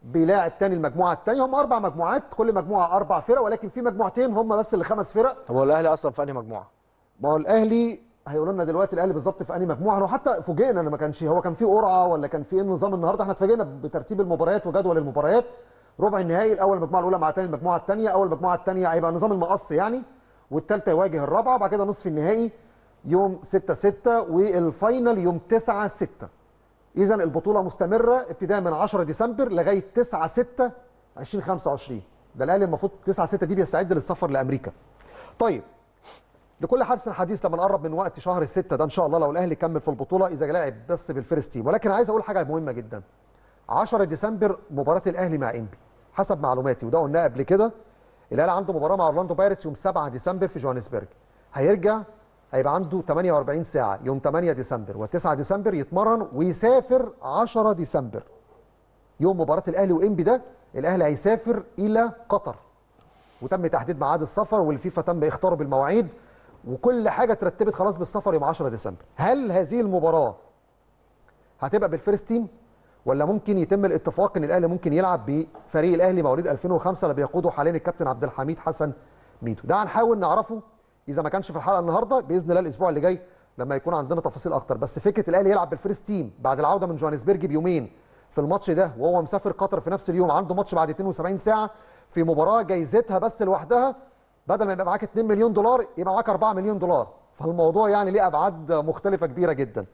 بيلاعب تاني المجموعه الثانيه هم اربع مجموعات كل مجموعه اربع فرق ولكن في مجموعتين هم بس اللي خمس فرق طب هو الاهلي اصلا في انهي مجموعه؟ ما هو الاهلي هيقولوا لنا دلوقتي الاهلي بالظبط في انهي مجموعه هو حتى فوجئنا ان ما كانش هو كان في قرعه ولا كان في ايه النظام النهارده احنا اتفاجئنا بترتيب المباريات وجدول المباريات ربع النهائي الاول المجموعه الاولى مع ثاني المجموعه الثانيه اول المجموعه الثانيه هيبقى نظام المقص يعني والثالثه يواجه الرابعه وبعد كده نصف النهائي يوم 6 6 والفاينل يوم 9 6 اذا البطوله مستمره ابتداء من 10 ديسمبر لغايه 9 6 2025 ده الاهلي المفروض 9 6 دي بيستعد للسفر لامريكا طيب لكل حدث حديث لما نقرب من وقت شهر 6 ده ان شاء الله لو الاهلي كمل في البطوله اذا لعب بس بالفيرست تيم ولكن عايز اقول حاجه مهمه جدا 10 ديسمبر مباراه الاهلي مع انبي حسب معلوماتي وده قلناه قبل كده الاهلي عنده مباراه مع اورلاندو بايرتس يوم 7 ديسمبر في جوهانسبرج هيرجع هيبقى عنده 48 ساعه يوم 8 ديسمبر و9 ديسمبر يتمرن ويسافر 10 ديسمبر يوم مباراه الاهلي وانبي ده الاهلي هيسافر الى قطر وتم تحديد ميعاد السفر والفيفا تم اختاره بالمواعيد وكل حاجه اترتبت خلاص بالسفر يوم 10 ديسمبر هل هذه المباراه هتبقى بالفيرست تيم ولا ممكن يتم الاتفاق ان الاهلي ممكن يلعب بفريق الاهلي مواليد 2005 اللي بيقوده حاليا الكابتن عبد الحميد حسن ميدو ده هنحاول نعرفه اذا ما كانش في الحلقه النهارده باذن الله الاسبوع اللي جاي لما يكون عندنا تفاصيل اكتر بس فكره الاهلي يلعب بالفيرست تيم بعد العوده من جوهانسبرج بيومين في الماتش ده وهو مسافر قطر في نفس اليوم عنده ماتش بعد 72 ساعه في مباراه جايزتها بس لوحدها بدل ما يبقى معاك 2 مليون دولار يبقى معاك 4 مليون دولار فالموضوع يعني ليه ابعاد مختلفه كبيره جدا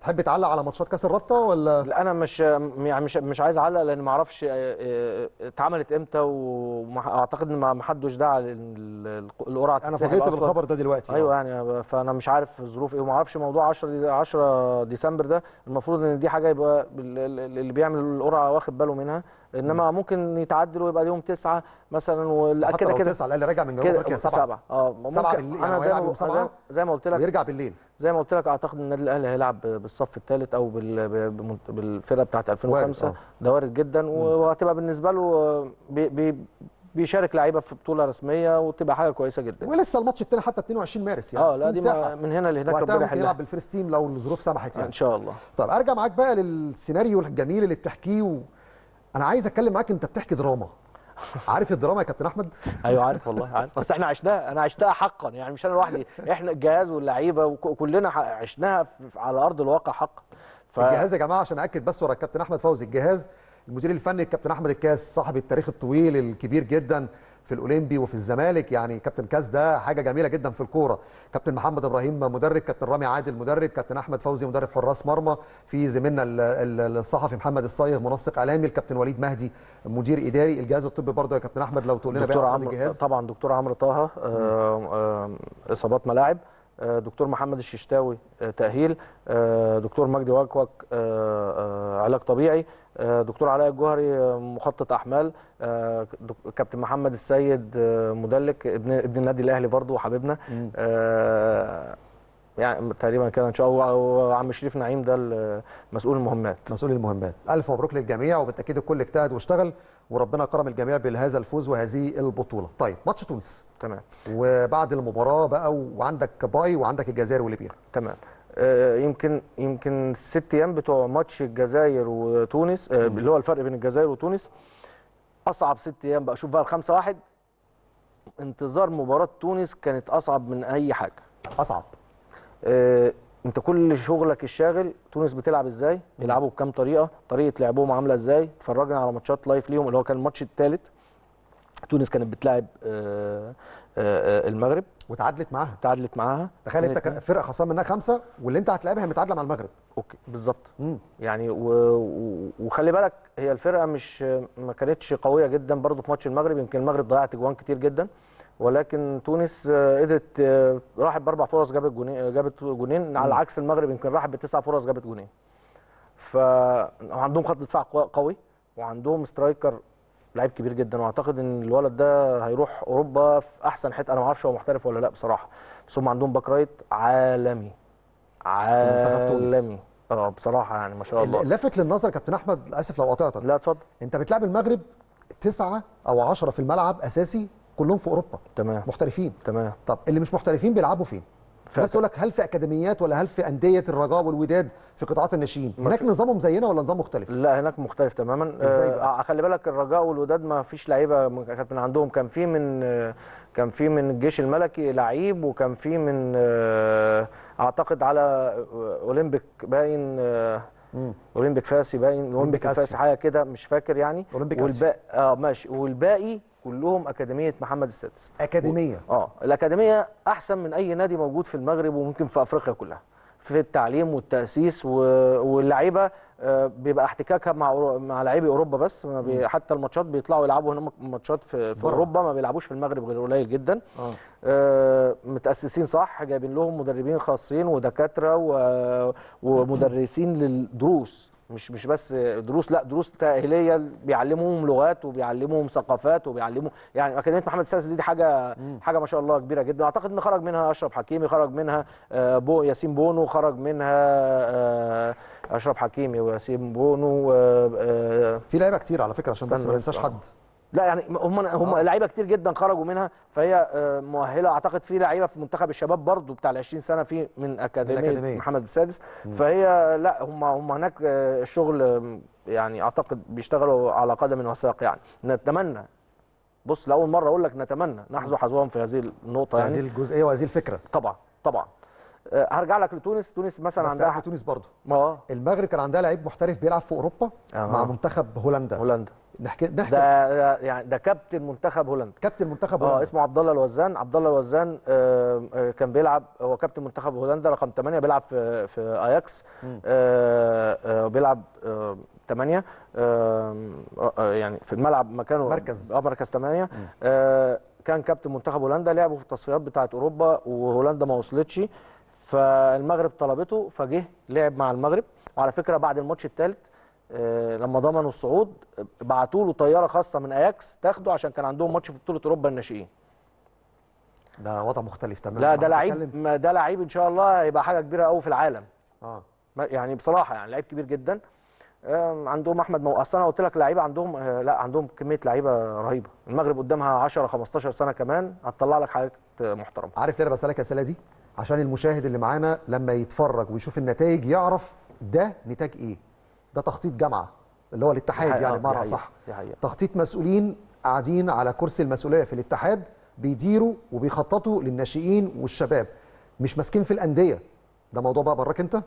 تحب تعلق على ماتشات كاس الرابطه ولا لا انا مش يعني مش مش عايز اعلق لان ما اعرفش آه، آه، اتعملت امتى واعتقد ان ما حدش دعا للقرعه انا فوجئت بالخبر ده دلوقتي ايوه آه. يعني فانا مش عارف ظروف ايه وما اعرفش موضوع 10 10 ديسمبر ده المفروض ان دي حاجه يبقى اللي بيعمل القرعه واخد باله منها انما مم. ممكن يتعدل ويبقى ليهم تسعه مثلا وكده كده تسعه اللي راجع من جنوب افريقيا سبعه سبعه اه ممكن سبعه انا يعني زي ما, سبعة زي ما قلت لك ويرجع بالليل زي ما قلت لك اعتقد ان النادي الاهلي هيلعب بالصف الثالث او بالفرقه بتاعه 2005 ده وارد آه. جدا وهتبقى بالنسبه له آه، بي بي بيشارك لعيبه في بطوله رسميه وتبقى حاجه كويسه جدا ولسه الماتش الثاني حتى 22 مارس يعني اه لا دي من هنا لهناك ربنا يحلها يلعب بالفيرست تيم لو الظروف سمحت يعني ان شاء الله طب ارجع معاك بقى للسيناريو الجميل اللي بتحكيه انا عايز اتكلم معاك انت بتحكي دراما عارف الدراما يا كابتن احمد ايوه عارف والله عارف بس احنا عشناها انا عشتها حقا يعني مش انا لوحدي احنا الجهاز واللعيبه وكلنا عشناها على ارض الواقع حقا ف... الجهاز يا جماعه عشان اكد بس ورا الكابتن احمد فوزي الجهاز المدير الفني الكابتن احمد الكاس صاحب التاريخ الطويل الكبير جدا في الاولمبي وفي الزمالك يعني كابتن كاس ده حاجه جميله جدا في الكوره كابتن محمد ابراهيم مدرب كابتن رامي عادل مدرب كابتن احمد فوزي مدرب حراس مرمى في زميلنا الصحفي محمد الصايغ منسق اعلامي الكابتن وليد مهدي مدير اداري الجهاز الطبي برضه يا كابتن احمد لو تقول لنا دكتور عن الجهاز طبعا دكتور عمرو طه آه، آه، اصابات ملاعب آه، دكتور محمد الششتاوي تاهيل دكتور مجدي وكوك علاج طبيعي آه، دكتور علاء الجوهري آه، مخطط احمال آه، كابتن محمد السيد مدلك ابن ابن النادي الاهلي برضه وحبيبنا يعني تقريبا كده ان شاء الله وعم شريف نعيم ده مسؤول المهمات مسؤول المهمات الف مبروك للجميع وبالتاكيد الكل اجتهد واشتغل وربنا كرم الجميع بهذا الفوز وهذه البطوله طيب ماتش تونس تمام وبعد المباراه بقى وعندك باي وعندك الجزائر وليبيا تمام آه، يمكن يمكن الست ايام بتوع ماتش الجزائر وتونس آه، اللي هو الفرق بين الجزائر وتونس اصعب ست ايام بقى شوف بقى الخمسة واحد انتظار مباراه تونس كانت اصعب من اي حاجه اصعب آه، انت كل شغلك الشاغل تونس بتلعب ازاي بيلعبوا بكام طريقه طريقه لعبهم عامله ازاي اتفرجنا على ماتشات لايف ليهم اللي هو كان الماتش الثالث تونس كانت بتلعب المغرب وتعادلت معاها تعادلت معاها تخيل انت اتنين. فرقه خسران منها خمسه واللي انت هتلاعبها متعادله مع المغرب اوكي بالظبط يعني و... و... وخلي بالك هي الفرقه مش ما كانتش قويه جدا برضو في ماتش المغرب يمكن المغرب ضيعت اجوان كتير جدا ولكن تونس آه، قدرت آه، راحت باربع فرص جابت جونين آه، جابت جونين على عكس المغرب يمكن راحت بتسع فرص جابت جونين ف خط دفاع قوي وعندهم سترايكر لعيب كبير جدا واعتقد ان الولد ده هيروح اوروبا في احسن حته انا ما اعرفش هو محترف ولا لا بصراحه بس هم عندهم باك رايت عالمي عالمي اه بصراحه يعني ما شاء الله لفت للنظر كابتن احمد اسف لو قاطعتك لا اتفضل انت بتلعب المغرب تسعة او عشرة في الملعب اساسي كلهم في اوروبا تمام محترفين تمام طب اللي مش محترفين بيلعبوا فين؟ ف... بس اقول لك هل في اكاديميات ولا هل في انديه الرجاء والوداد في قطاعات الناشئين هناك نظامهم زينا ولا نظام مختلف لا هناك مختلف تماما ازاي بقى؟ آه خلي بالك الرجاء والوداد ما فيش لعيبه كانت من عندهم كان في من آه، كان في من الجيش الملكي لعيب وكان في من آه، اعتقد على آه، اولمبيك باين اولمبيك فاسي باين اولمبيك فاسي حاجه كده مش فاكر يعني اولمبيك والباقي اه ماشي والباقي كلهم اكاديميه محمد السادس اكاديميه و... اه الاكاديميه احسن من اي نادي موجود في المغرب وممكن في افريقيا كلها في التعليم والتاسيس و... واللعيبه آه، بيبقى احتكاكها مع مع لعيبه اوروبا بس ما بي... حتى الماتشات بيطلعوا يلعبوا هنا ماتشات في, في اوروبا ما بيلعبوش في المغرب غير قليل جدا آه. آه متاسسين صح جايبين لهم مدربين خاصين ودكاتره و... ومدرسين للدروس مش مش بس دروس لا دروس تاهيليه بيعلموهم لغات وبيعلموهم ثقافات وبيعلموا يعني اكاديميه محمد السادس دي حاجه مم. حاجه ما شاء الله كبيره جدا اعتقد ان خرج منها اشرف حكيمي خرج منها آه، بو ياسين بونو خرج منها آه، اشرف حكيمي وياسين بونو آه، في لعيبه كتير على فكره عشان بس ما ننساش حد لا يعني هم هم آه. لعيبه كتير جدا خرجوا منها فهي آه، مؤهله اعتقد في لعيبه في منتخب الشباب برضو بتاع ال 20 سنه في من اكاديميه محمد السادس مم. فهي لا هم هم هناك آه، شغل آه، يعني اعتقد بيشتغلوا على قدم وساق يعني نتمنى بص لاول مره اقول لك نتمنى نحظو حظوهم في هذه النقطه في يعني هذه الجزئيه أيوة، وهذه الفكره طبعا طبعا هرجع لك لتونس تونس مثلا بس عندها تونس برضه المغرب كان عندها لعيب محترف بيلعب في اوروبا آه. مع منتخب هولندا هولندا نحكي نحكي ده يعني ده كابتن منتخب هولندا كابتن منتخب آه، هولندا اه اسمه عبد الله الوزان عبد الله الوزان آه كان بيلعب هو كابتن منتخب هولندا رقم 8 بيلعب في في اياكس آه آه بيلعب 8 آه، آه، يعني في الملعب مكانه مركز اه مركز 8 كان كابتن منتخب هولندا لعبوا في التصفيات بتاعه اوروبا وهولندا ما وصلتش فالمغرب طلبته فجه لعب مع المغرب وعلى فكره بعد الماتش الثالث آه، لما ضمنوا الصعود بعتوا له طياره خاصه من اياكس تاخده عشان كان عندهم ماتش في بطوله اوروبا الناشئين ده وضع مختلف تماما لا ده لعيب ده لعيب ان شاء الله هيبقى حاجه كبيره قوي في العالم اه يعني بصراحه يعني لعيب كبير جدا عندهم احمد مو اصل انا قلت لك لعيبه عندهم آه، لا عندهم كميه لعيبه رهيبه المغرب قدامها 10 15 سنه كمان هتطلع لك حاجات محترمه عارف ليه انا بسالك الاسئله دي عشان المشاهد اللي معانا لما يتفرج ويشوف النتائج يعرف ده نتاج ايه ده تخطيط جامعه اللي هو الاتحاد يعني بمعنى صح تخطيط مسؤولين قاعدين على كرسي المسؤوليه في الاتحاد بيديروا وبيخططوا للناشئين والشباب مش ماسكين في الانديه ده موضوع بقى براك انت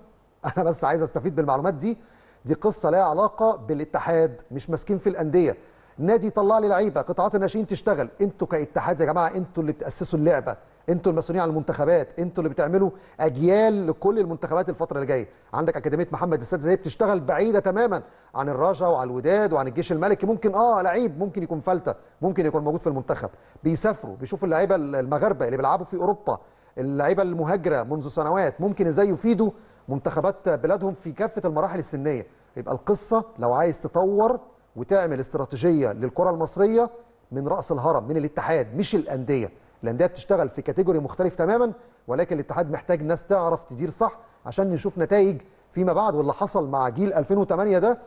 انا بس عايز استفيد بالمعلومات دي دي قصه لها علاقه بالاتحاد مش ماسكين في الانديه نادي طلع لي لعيبه قطاعات الناشئين تشتغل انتوا كاتحاد يا جماعه انتوا اللي بتاسسوا اللعبه انتوا المسؤولين عن المنتخبات انتوا اللي بتعملوا اجيال لكل المنتخبات الفتره اللي جايه عندك اكاديميه محمد السادس هي بتشتغل بعيده تماما عن الرجاء وعن الوداد وعن الجيش الملكي ممكن اه لعيب ممكن يكون فلته ممكن يكون موجود في المنتخب بيسافروا بيشوفوا اللعيبه المغاربه اللي بيلعبوا في اوروبا اللعيبه المهاجره منذ سنوات ممكن ازاي يفيدوا منتخبات بلادهم في كافه المراحل السنيه يبقى القصه لو عايز تطور وتعمل استراتيجيه للكره المصريه من راس الهرم من الاتحاد مش الانديه الانديه بتشتغل في كاتيجوري مختلف تماما ولكن الاتحاد محتاج ناس تعرف تدير صح عشان نشوف نتائج فيما بعد واللي حصل مع جيل 2008 ده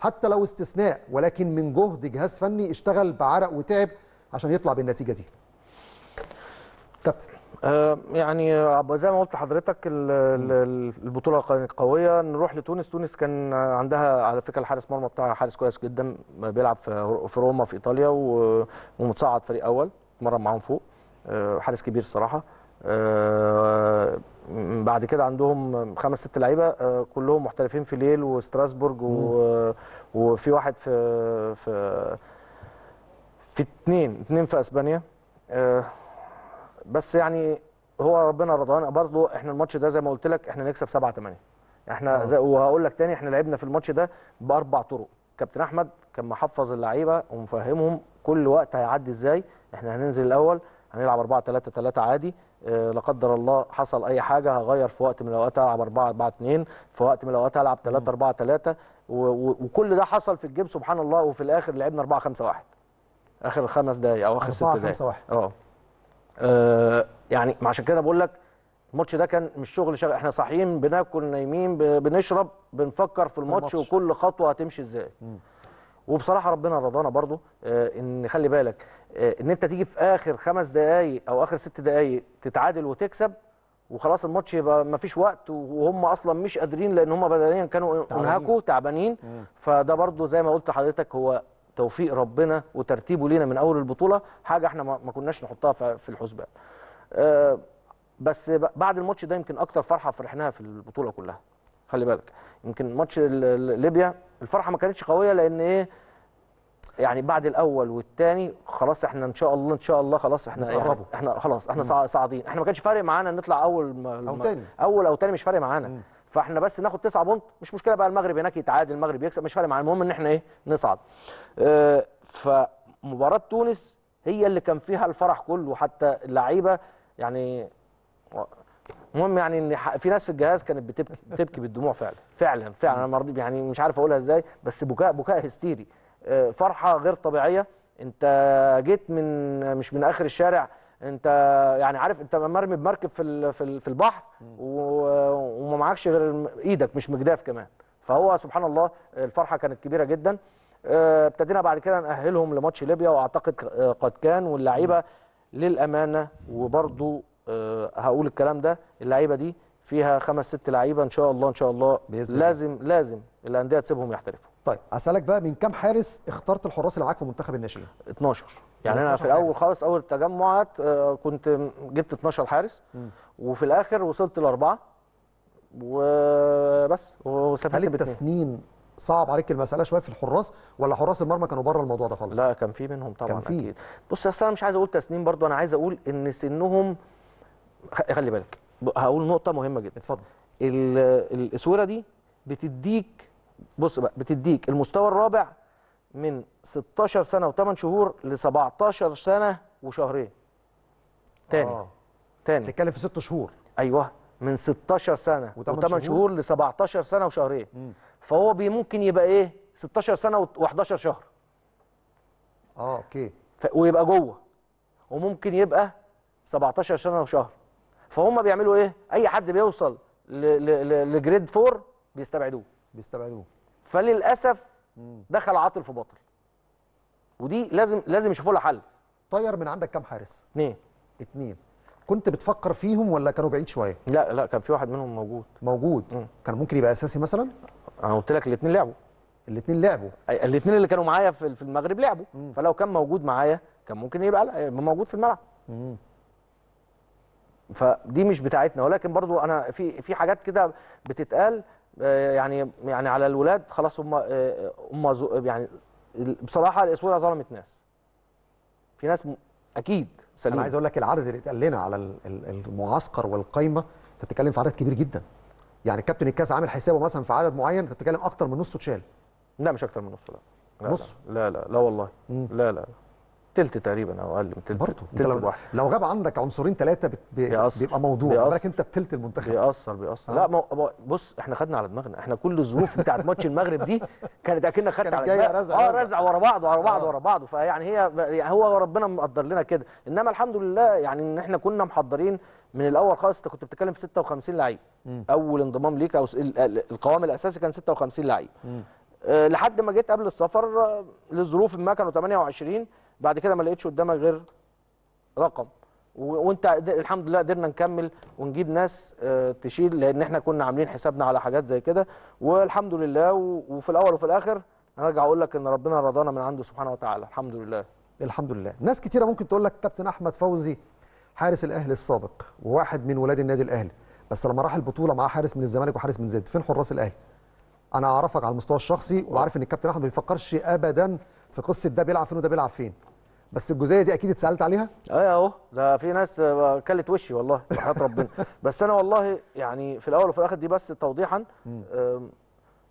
حتى لو استثناء ولكن من جهد جهاز فني اشتغل بعرق وتعب عشان يطلع بالنتيجه دي. كابتن آه يعني زي ما قلت لحضرتك البطوله كانت قويه نروح لتونس تونس كان عندها على فكره الحارس مرمى بتاعها حارس كويس جدا بيلعب في روما في ايطاليا ومتصعد فريق اول مرة معاهم فوق آه، حارس كبير صراحه آه، بعد كده عندهم خمس ست لعيبه آه، كلهم محترفين في ليل وستراسبورج و... وفي واحد في في في اتنين اتنين في اسبانيا بس يعني هو ربنا رضانا برضه احنا الماتش ده زي ما قلت لك احنا نكسب 7 8 احنا زي وهقول لك تاني احنا لعبنا في الماتش ده باربع طرق كابتن احمد كان محفظ اللعيبه ومفهمهم كل وقت هيعدي ازاي احنا هننزل الاول هنلعب 4 3 3 عادي آه، لا قدر الله حصل اي حاجه هغير في وقت من الاوقات العب 4 4 2 في وقت من الاوقات العب 3 4 3 وكل ده حصل في الجيم سبحان الله وفي الاخر لعبنا 4 5 1 اخر خمس دقائق او اخر ست دقائق 4 5 1 اه يعني عشان كده بقول لك الماتش ده كان مش شغل شغل احنا صاحيين بناكل نايمين بنشرب بنفكر في الماتش وكل خطوه هتمشي ازاي وبصراحه ربنا رضانا برضو آه، ان خلي بالك آه، ان انت تيجي في اخر خمس دقائق او اخر ست دقائق تتعادل وتكسب وخلاص الماتش يبقى ما فيش وقت وهم اصلا مش قادرين لان هم بدنيا كانوا انهكوا تعبانين فده برضو زي ما قلت لحضرتك هو توفيق ربنا وترتيبه لينا من اول البطوله حاجه احنا ما كناش نحطها في الحسبان آه، بس بعد الماتش ده يمكن اكتر فرحه فرحناها في البطوله كلها خلي بالك يمكن ماتش ليبيا الفرحه ما كانتش قويه لان ايه يعني بعد الاول والثاني خلاص احنا ان شاء الله ان شاء الله خلاص احنا قربوا احنا خلاص احنا صاعدين احنا ما كانش فارق معانا نطلع اول ما او تاني اول او تاني مش فارق معانا فاحنا بس ناخد تسعة بونت مش مشكله بقى المغرب هناك يتعادل المغرب يكسب مش فارق معانا المهم ان احنا ايه نصعد آه، فمباراه تونس هي اللي كان فيها الفرح كله حتى اللعيبه يعني المهم يعني ان في ناس في الجهاز كانت بتبكي بتبكي بالدموع فعلا فعلا فعلا انا مرضي يعني مش عارف اقولها ازاي بس بكاء بكاء هستيري آه، فرحه غير طبيعيه انت جيت من مش من اخر الشارع انت يعني عارف انت مرمي بمركب في في البحر وما معكش غير ايدك مش مجداف كمان فهو سبحان الله الفرحه كانت كبيره جدا آه، ابتدينا بعد كده نأهلهم لماتش ليبيا واعتقد آه، قد كان واللعيبه للامانه وبرضو آه، هقول الكلام ده اللعيبه دي فيها خمس ست لعيبه ان شاء الله ان شاء الله بإذن لازم الله. لازم الانديه تسيبهم يحترفوا طيب اسالك بقى من كام حارس اخترت الحراس اللي معاك في منتخب الناشئين 12 يعني انا في الاول خالص اول التجمعات آه، كنت جبت 12 حارس م. وفي الاخر وصلت لاربعه وبس وسافرت هل التسنين صعب عليك المساله شويه في الحراس ولا حراس المرمى كانوا بره الموضوع ده خالص لا كان في منهم طبعا كان في. اكيد بص يا اسطى انا مش عايز اقول تسنين برضو انا عايز اقول ان سنهم خلي بالك هقول نقطه مهمه جدا اتفضل الاسوره دي بتديك بص بقى بتديك المستوى الرابع من 16 سنه و8 شهور ل 17 سنه وشهرين تاني آه. تاني بتتكلم في 6 شهور ايوه من 16 سنه و8 شهور, شهور ل 17 سنه وشهرين مم. فهو ممكن يبقى ايه 16 سنه و11 شهر اه اوكي ف... ويبقى جوه وممكن يبقى 17 سنه وشهر فهم بيعملوا ايه اي حد بيوصل لجريد 4 بيستبعدوه بيستبعدوه فللاسف دخل عاطل في باطل ودي لازم لازم يشوفوا لها حل طير من عندك كام حارس اثنين اثنين كنت بتفكر فيهم ولا كانوا بعيد شويه لا لا كان في واحد منهم موجود موجود مم. كان ممكن يبقى اساسي مثلا انا قلت لك الاثنين لعبوا الاثنين لعبوا الاثنين اللي كانوا معايا في المغرب لعبوا مم. فلو كان موجود معايا كان ممكن يبقى موجود في الملعب مم. فدي مش بتاعتنا ولكن برضو انا في في حاجات كده بتتقال آه، يعني يعني على الولاد خلاص هم آه، آه، هم يعني بصراحه الاسوره ظلمت ناس في ناس اكيد سليم انا عايز اقول لك العدد اللي اتقال لنا على المعسكر والقايمه انت بتتكلم في عدد كبير جدا يعني كابتن الكاس عامل حسابه مثلا في عدد معين انت بتتكلم اكتر من نصه اتشال لا مش اكتر من نصه لا لا نص لا لا لا, لا والله لا لا, لا. تلت تقريبا او اقل من تلت برضه تلت لو, لو غاب عندك عنصرين ثلاثه بيبقى موضوع بالك انت بتلت المنتخب بيأثر بيأثر آه. لا مو... بص احنا خدنا على دماغنا احنا كل الظروف بتاعت ماتش المغرب دي كانت اكنك خدت على دماغنا اه رزع ورا بعض ورا بعض آه. ورا بعض فيعني هي يعني هو ربنا مقدر لنا كده انما الحمد لله يعني ان احنا كنا محضرين من الاول خالص انت كنت بتتكلم في 56 لعيب اول انضمام ليك او القوام الاساسي كان 56 لعيب آه، لحد ما جيت قبل السفر لظروف ما كانوا 28 بعد كده ما لقيتش قدامك غير رقم وانت الحمد لله قدرنا نكمل ونجيب ناس آه، تشيل لان احنا كنا عاملين حسابنا على حاجات زي كده والحمد لله وفي الاول وفي الاخر هرجع اقول لك ان ربنا رضانا من عنده سبحانه وتعالى الحمد لله الحمد لله ناس كتيره ممكن تقول لك كابتن احمد فوزي حارس الاهلي السابق وواحد من ولاد النادي الاهلي بس لما راح البطوله معاه حارس من الزمالك وحارس من زد فين حراس الاهلي انا اعرفك على المستوى الشخصي وعارف ان الكابتن احمد ما بيفكرش ابدا في قصه ده بيلعب فين وده بيلعب فين بس الجزئيه دي اكيد اتسالت عليها ايوه اهو ده في ناس كلت وشي والله وحياه ربنا بس انا والله يعني في الاول وفي الاخر دي بس توضيحا ان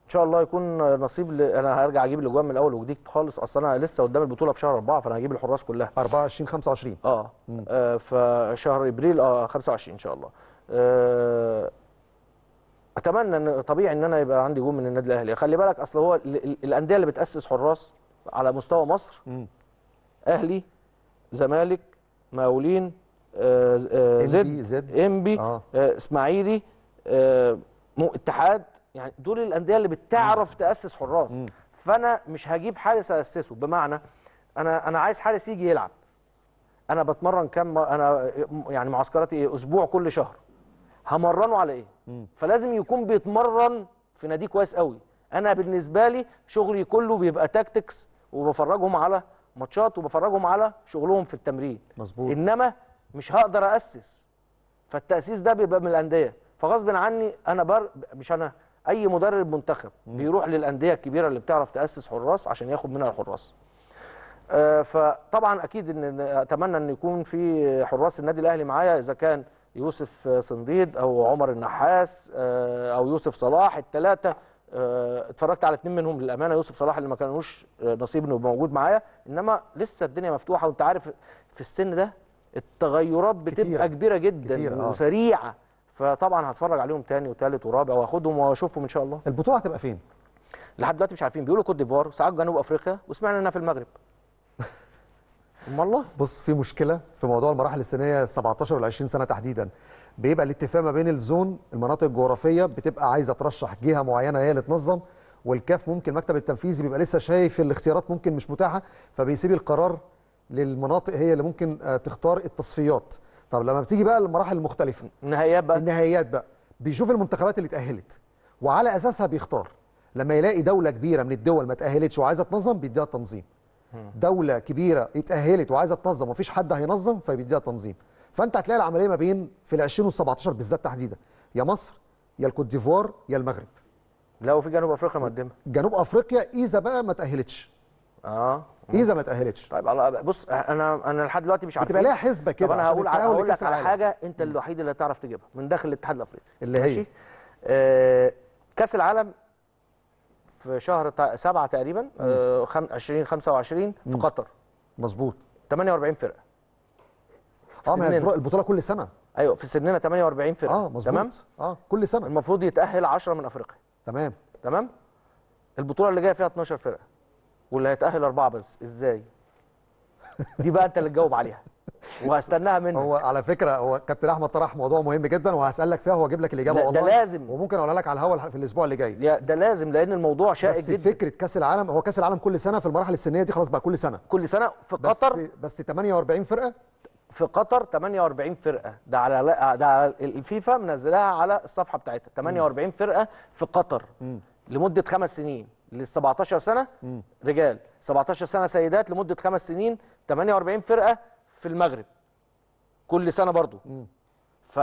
شاء الله يكون نصيب ل... انا هرجع اجيب الاجوان من الاول وجديد خالص اصل انا لسه قدام البطوله في شهر 4 فانا هجيب الحراس كلها 24 25 اه, آه فشهر ابريل اه 25 ان شاء الله آه اتمنى ان طبيعي ان انا يبقى عندي جون من النادي الاهلي خلي بالك اصل هو ال... الانديه اللي بتاسس حراس على مستوى مصر اهلي زمالك مقاولين آه، آه، زد انبي آه. اسماعيلي اتحاد يعني دول الانديه اللي بتعرف تاسس حراس فانا مش هجيب حارس اسسه بمعنى انا انا عايز حارس يجي يلعب انا بتمرن كام انا يعني معسكراتي ايه اسبوع كل شهر همرنه على ايه فلازم يكون بيتمرن في نادي كويس قوي انا بالنسبه لي شغلي كله بيبقى تاكتكس وبفرجهم على ماتشات وبفرجهم على شغلهم في التمرين مظبوط انما مش هقدر اسس فالتاسيس ده بيبقى من الانديه فغصب عني انا بر... مش انا اي مدرب منتخب مم. بيروح للانديه الكبيره اللي بتعرف تاسس حراس عشان ياخد منها الحراس آه فطبعا اكيد ان اتمنى ان يكون في حراس النادي الاهلي معايا اذا كان يوسف صنديد او عمر النحاس آه او يوسف صلاح الثلاثه آه، اتفرجت على اتنين منهم للامانه يوسف صلاح اللي ما كانوش آه، نصيب انه موجود معايا انما لسه الدنيا مفتوحه وانت عارف في السن ده التغيرات بتبقى كتيرة. كبيره جدا كتير. آه. وسريعه فطبعا هتفرج عليهم تاني وتالت ورابع واخدهم واشوفهم ان شاء الله البطوله هتبقى فين لحد دلوقتي مش عارفين بيقولوا كوت ديفوار ساعات جنوب افريقيا وسمعنا انها في المغرب والله بص في مشكله في موضوع المراحل السنيه 17 وال 20 سنه تحديدا بيبقى الاتفاق ما بين الزون المناطق الجغرافيه بتبقى عايزه ترشح جهه معينه هي اللي تنظم والكاف ممكن المكتب التنفيذي بيبقى لسه شايف الاختيارات ممكن مش متاحه فبيسيب القرار للمناطق هي اللي ممكن آه، تختار التصفيات طب لما بتيجي بقى للمراحل المختلفه النهائيات بقى النهائيات بقى بيشوف المنتخبات اللي اتاهلت وعلى اساسها بيختار لما يلاقي دوله كبيره من الدول ما اتاهلتش وعايزه تنظم بيديها تنظيم دوله كبيره اتاهلت وعايزه تنظم ومفيش حد هينظم فبيديها تنظيم فانت هتلاقي العمليه ما بين في ال 2017 بالذات تحديدا يا مصر يا الكوت ديفوار يا المغرب لا وفي جنوب افريقيا مقدمه جنوب افريقيا اذا بقى ما تاهلتش اه اذا ما تاهلتش طيب بص انا انا لحد دلوقتي مش عارف تبقى ليها حسبه كده انا هقول هقول لك على حاجه انت الوحيد اللي هتعرف تجيبها من داخل الاتحاد الافريقي اللي هي آه كاس العالم في شهر 7 تقريبا آه 20 25 في قطر مظبوط 48 فرقه في اه البطوله كل سنه ايوه في سننا 48 فرقه اه مظبوط تمام اه كل سنه المفروض يتاهل 10 من افريقيا تمام تمام البطوله اللي جايه فيها 12 فرقه واللي هيتاهل اربعه بس ازاي دي بقى انت اللي تجاوب عليها وهستناها منك هو على فكره هو كابتن احمد طرح موضوع مهم جدا وهسالك فيها وهجيب لك الاجابه والله ده لازم وممكن اقولها لك على الهوا في الاسبوع اللي جاي ده لازم لان الموضوع شائك جدا بس فكره كاس العالم هو كاس العالم كل سنه في المراحل السنيه دي خلاص بقى كل سنه كل سنه في قطر بس بس 48 فرقه في قطر 48 فرقه ده على ده على الفيفا منزلاها على الصفحه بتاعتها 48 فرقه في قطر م. لمده خمس سنين لل 17 سنه م. رجال 17 سنه سيدات لمده خمس سنين 48 فرقه في المغرب كل سنه برضو م. ف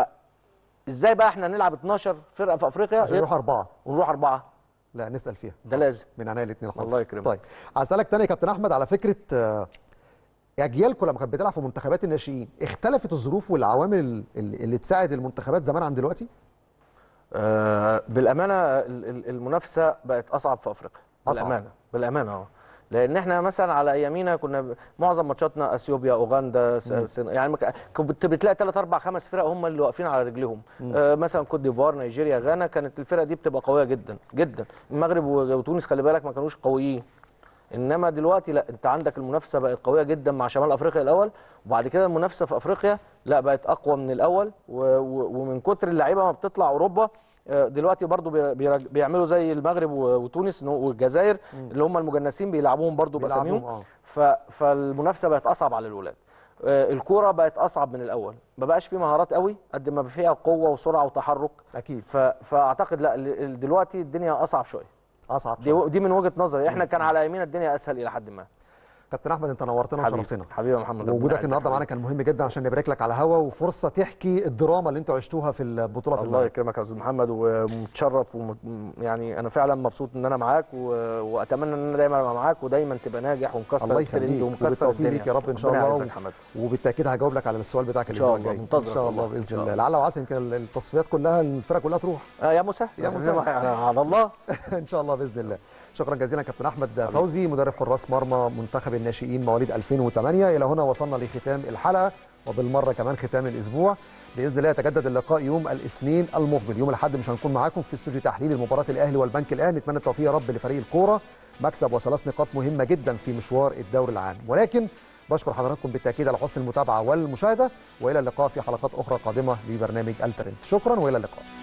ازاي بقى احنا نلعب 12 فرقه في افريقيا نروح اربعه ونروح اربعه لا نسال فيها ده لازم من عنايه الاثنين الله يكرمك طيب هسالك تاني يا كابتن احمد على فكره آه، اجيالكم لما كانت بتلعب في منتخبات الناشئين اختلفت الظروف والعوامل اللي تساعد المنتخبات زمان عن دلوقتي آه بالامانه المنافسه بقت اصعب في افريقيا أصعب. بالامانه بالامانه اه لان احنا مثلا على ايامينا كنا معظم ماتشاتنا اثيوبيا اوغندا سن... يعني كنت بتلاقي ثلاث اربع خمس فرق هم اللي واقفين على رجليهم آه مثلا كوت ديفوار نيجيريا غانا كانت الفرق دي بتبقى قويه جدا جدا المغرب وتونس خلي بالك ما كانوش قويين انما دلوقتي لا انت عندك المنافسه بقت قويه جدا مع شمال افريقيا الاول وبعد كده المنافسه في افريقيا لا بقت اقوى من الاول ومن كتر اللعيبه ما بتطلع اوروبا آه، دلوقتي برضو بيعملوا زي المغرب وتونس والجزائر اللي هم المجنسين بيلعبوهم برضو باساميهم آه. فالمنافسه بقت اصعب على الولاد آه، الكوره بقت اصعب من الاول ما بقاش في مهارات قوي قد ما فيها قوه وسرعه وتحرك اكيد فاعتقد لا دلوقتي الدنيا اصعب شويه اصعب دي, دي من وجهه نظري احنا كان على يمين الدنيا اسهل الى حد ما كابتن احمد انت نورتنا وشرفتنا حبيبي يا محمد وجودك النهارده معانا كان مهم جدا عشان نبارك لك على هوا وفرصه تحكي الدراما اللي انتوا عشتوها في البطوله في الله يكرمك يا استاذ محمد ومتشرف و يعني انا فعلا مبسوط ان انا معاك و... واتمنى ان انا دايما ابقى معاك ودايما تبقى ناجح ومكسر الله يخليك وبالتوفيق ليك يا رب ان شاء الله و... وبالتاكيد هجاوب لك على السؤال بتاعك الاسبوع الجاي ان شاء الله باذن الله لعل وعسى يمكن التصفيات كلها الفرق كلها تروح يا موسى يا موسى على الله ان شاء الله باذن الله شكرا جزيلا كابتن احمد فوزي مدرب حراس مرمى منتخب الناشئين مواليد 2008 الى هنا وصلنا لختام الحلقه وبالمره كمان ختام الاسبوع باذن الله يتجدد اللقاء يوم الاثنين المقبل يوم الاحد مش هنكون معاكم في استوديو تحليل مباراه الاهلي والبنك الاهلي نتمنى التوفيق يا رب لفريق الكوره مكسب وثلاث نقاط مهمه جدا في مشوار الدوري العام ولكن بشكر حضراتكم بالتاكيد على حسن المتابعه والمشاهده والى اللقاء في حلقات اخرى قادمه لبرنامج الترند شكرا والى اللقاء